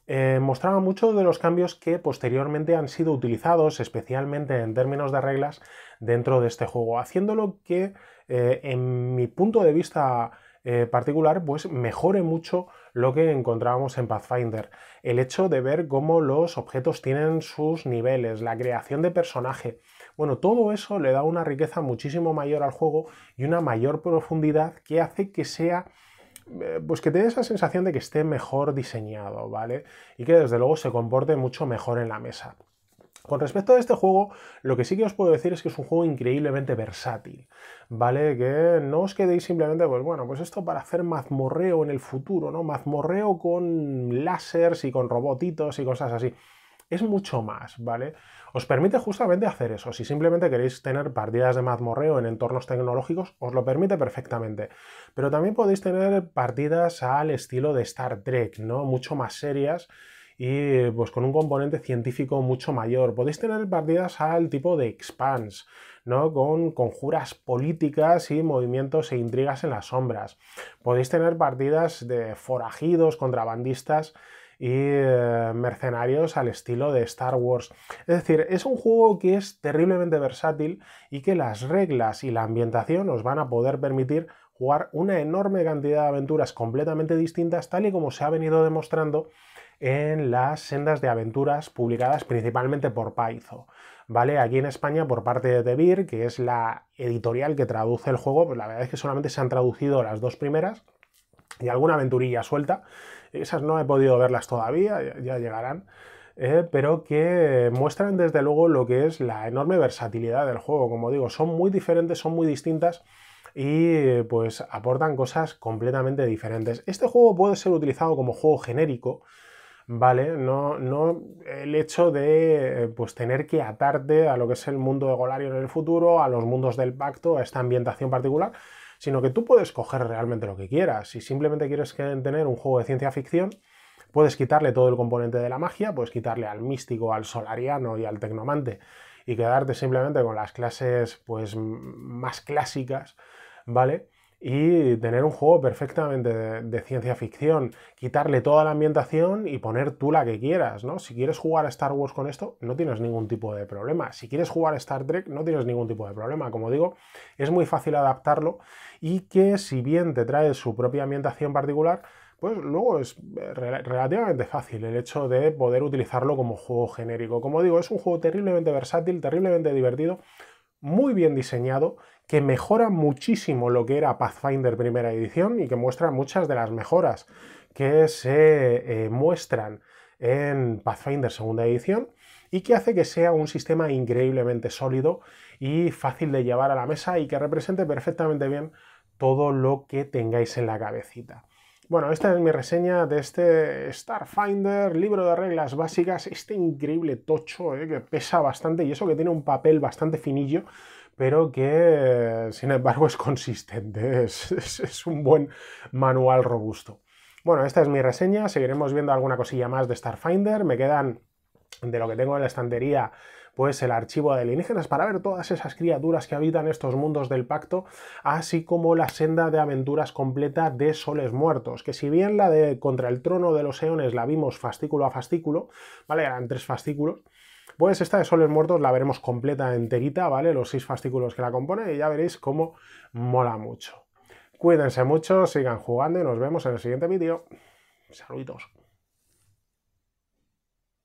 eh, mostraba muchos de los cambios que posteriormente han sido utilizados, especialmente en términos de reglas, dentro de este juego, haciéndolo que eh, en mi punto de vista eh, particular, pues mejore mucho lo que encontrábamos en Pathfinder. El hecho de ver cómo los objetos tienen sus niveles, la creación de personaje. Bueno, todo eso le da una riqueza muchísimo mayor al juego y una mayor profundidad que hace que sea eh, pues que tenga esa sensación de que esté mejor diseñado, ¿vale? Y que desde luego se comporte mucho mejor en la mesa. Con respecto a este juego, lo que sí que os puedo decir es que es un juego increíblemente versátil, ¿vale? Que no os quedéis simplemente, pues bueno, pues esto para hacer mazmorreo en el futuro, ¿no? Mazmorreo con lásers y con robotitos y cosas así. Es mucho más, ¿vale? Os permite justamente hacer eso. Si simplemente queréis tener partidas de mazmorreo en entornos tecnológicos, os lo permite perfectamente. Pero también podéis tener partidas al estilo de Star Trek, ¿no? Mucho más serias y pues con un componente científico mucho mayor. Podéis tener partidas al tipo de Expans, ¿no? con conjuras políticas y movimientos e intrigas en las sombras. Podéis tener partidas de forajidos, contrabandistas y eh, mercenarios al estilo de Star Wars. Es decir, es un juego que es terriblemente versátil y que las reglas y la ambientación os van a poder permitir jugar una enorme cantidad de aventuras completamente distintas, tal y como se ha venido demostrando en las sendas de aventuras publicadas principalmente por Paizo. ¿Vale? Aquí en España por parte de Devir, que es la editorial que traduce el juego, pues la verdad es que solamente se han traducido las dos primeras y alguna aventurilla suelta. Esas no he podido verlas todavía, ya llegarán. Eh, pero que muestran desde luego lo que es la enorme versatilidad del juego. Como digo, son muy diferentes, son muy distintas y pues aportan cosas completamente diferentes. Este juego puede ser utilizado como juego genérico, ¿vale? No, el hecho de eh, pues, tener que atarte a lo que es el mundo de Golario en el futuro, a los mundos del pacto, a esta ambientación particular, sino que tú puedes coger realmente lo que quieras. Si simplemente quieres tener un juego de ciencia ficción, puedes quitarle todo el componente de la magia, puedes quitarle al místico, al solariano y al tecnomante y quedarte simplemente con las clases pues más clásicas, ¿vale? y tener un juego perfectamente de, ciencia ficción, quitarle toda la ambientación y poner tú la que quieras, ¿no? Si quieres jugar a Star Wars con esto, no tienes ningún tipo de problema. Si quieres jugar a Star Trek, no tienes ningún tipo de problema. Como digo, es muy fácil adaptarlo y que si bien te trae su propia ambientación particular, pues luego es eh, relativamente fácil el hecho de poder utilizarlo como juego genérico. Como digo, es un juego terriblemente versátil, terriblemente divertido, muy bien diseñado, que mejora muchísimo lo que era Pathfinder primera edición y que muestra muchas de las mejoras que se eh, muestran en Pathfinder segunda edición y que hace que sea un sistema increíblemente sólido y fácil de llevar a la mesa y que represente perfectamente bien todo lo que tengáis en la cabecita. Bueno, esta es mi reseña de este Starfinder, libro de reglas básicas, este increíble tocho eh, que pesa bastante y eso que tiene un papel bastante finillo, pero que sin embargo es consistente, es, un buen manual robusto. Bueno, esta es mi reseña, seguiremos viendo alguna cosilla más de Starfinder, me quedan de lo que tengo en la estantería pues el archivo de alienígenas para ver todas esas criaturas que habitan estos mundos del pacto, así como la senda de aventuras completa de Soles Muertos, que si bien la de Contra el Trono de los Eones la vimos fascículo a fascículo, ¿vale? Eran tres fascículos, pues esta de Soles Muertos la veremos completa enterita, ¿vale? Los seis fascículos que la componen y ya veréis cómo mola mucho. Cuídense mucho, sigan jugando y nos vemos en el siguiente vídeo. Saluditos.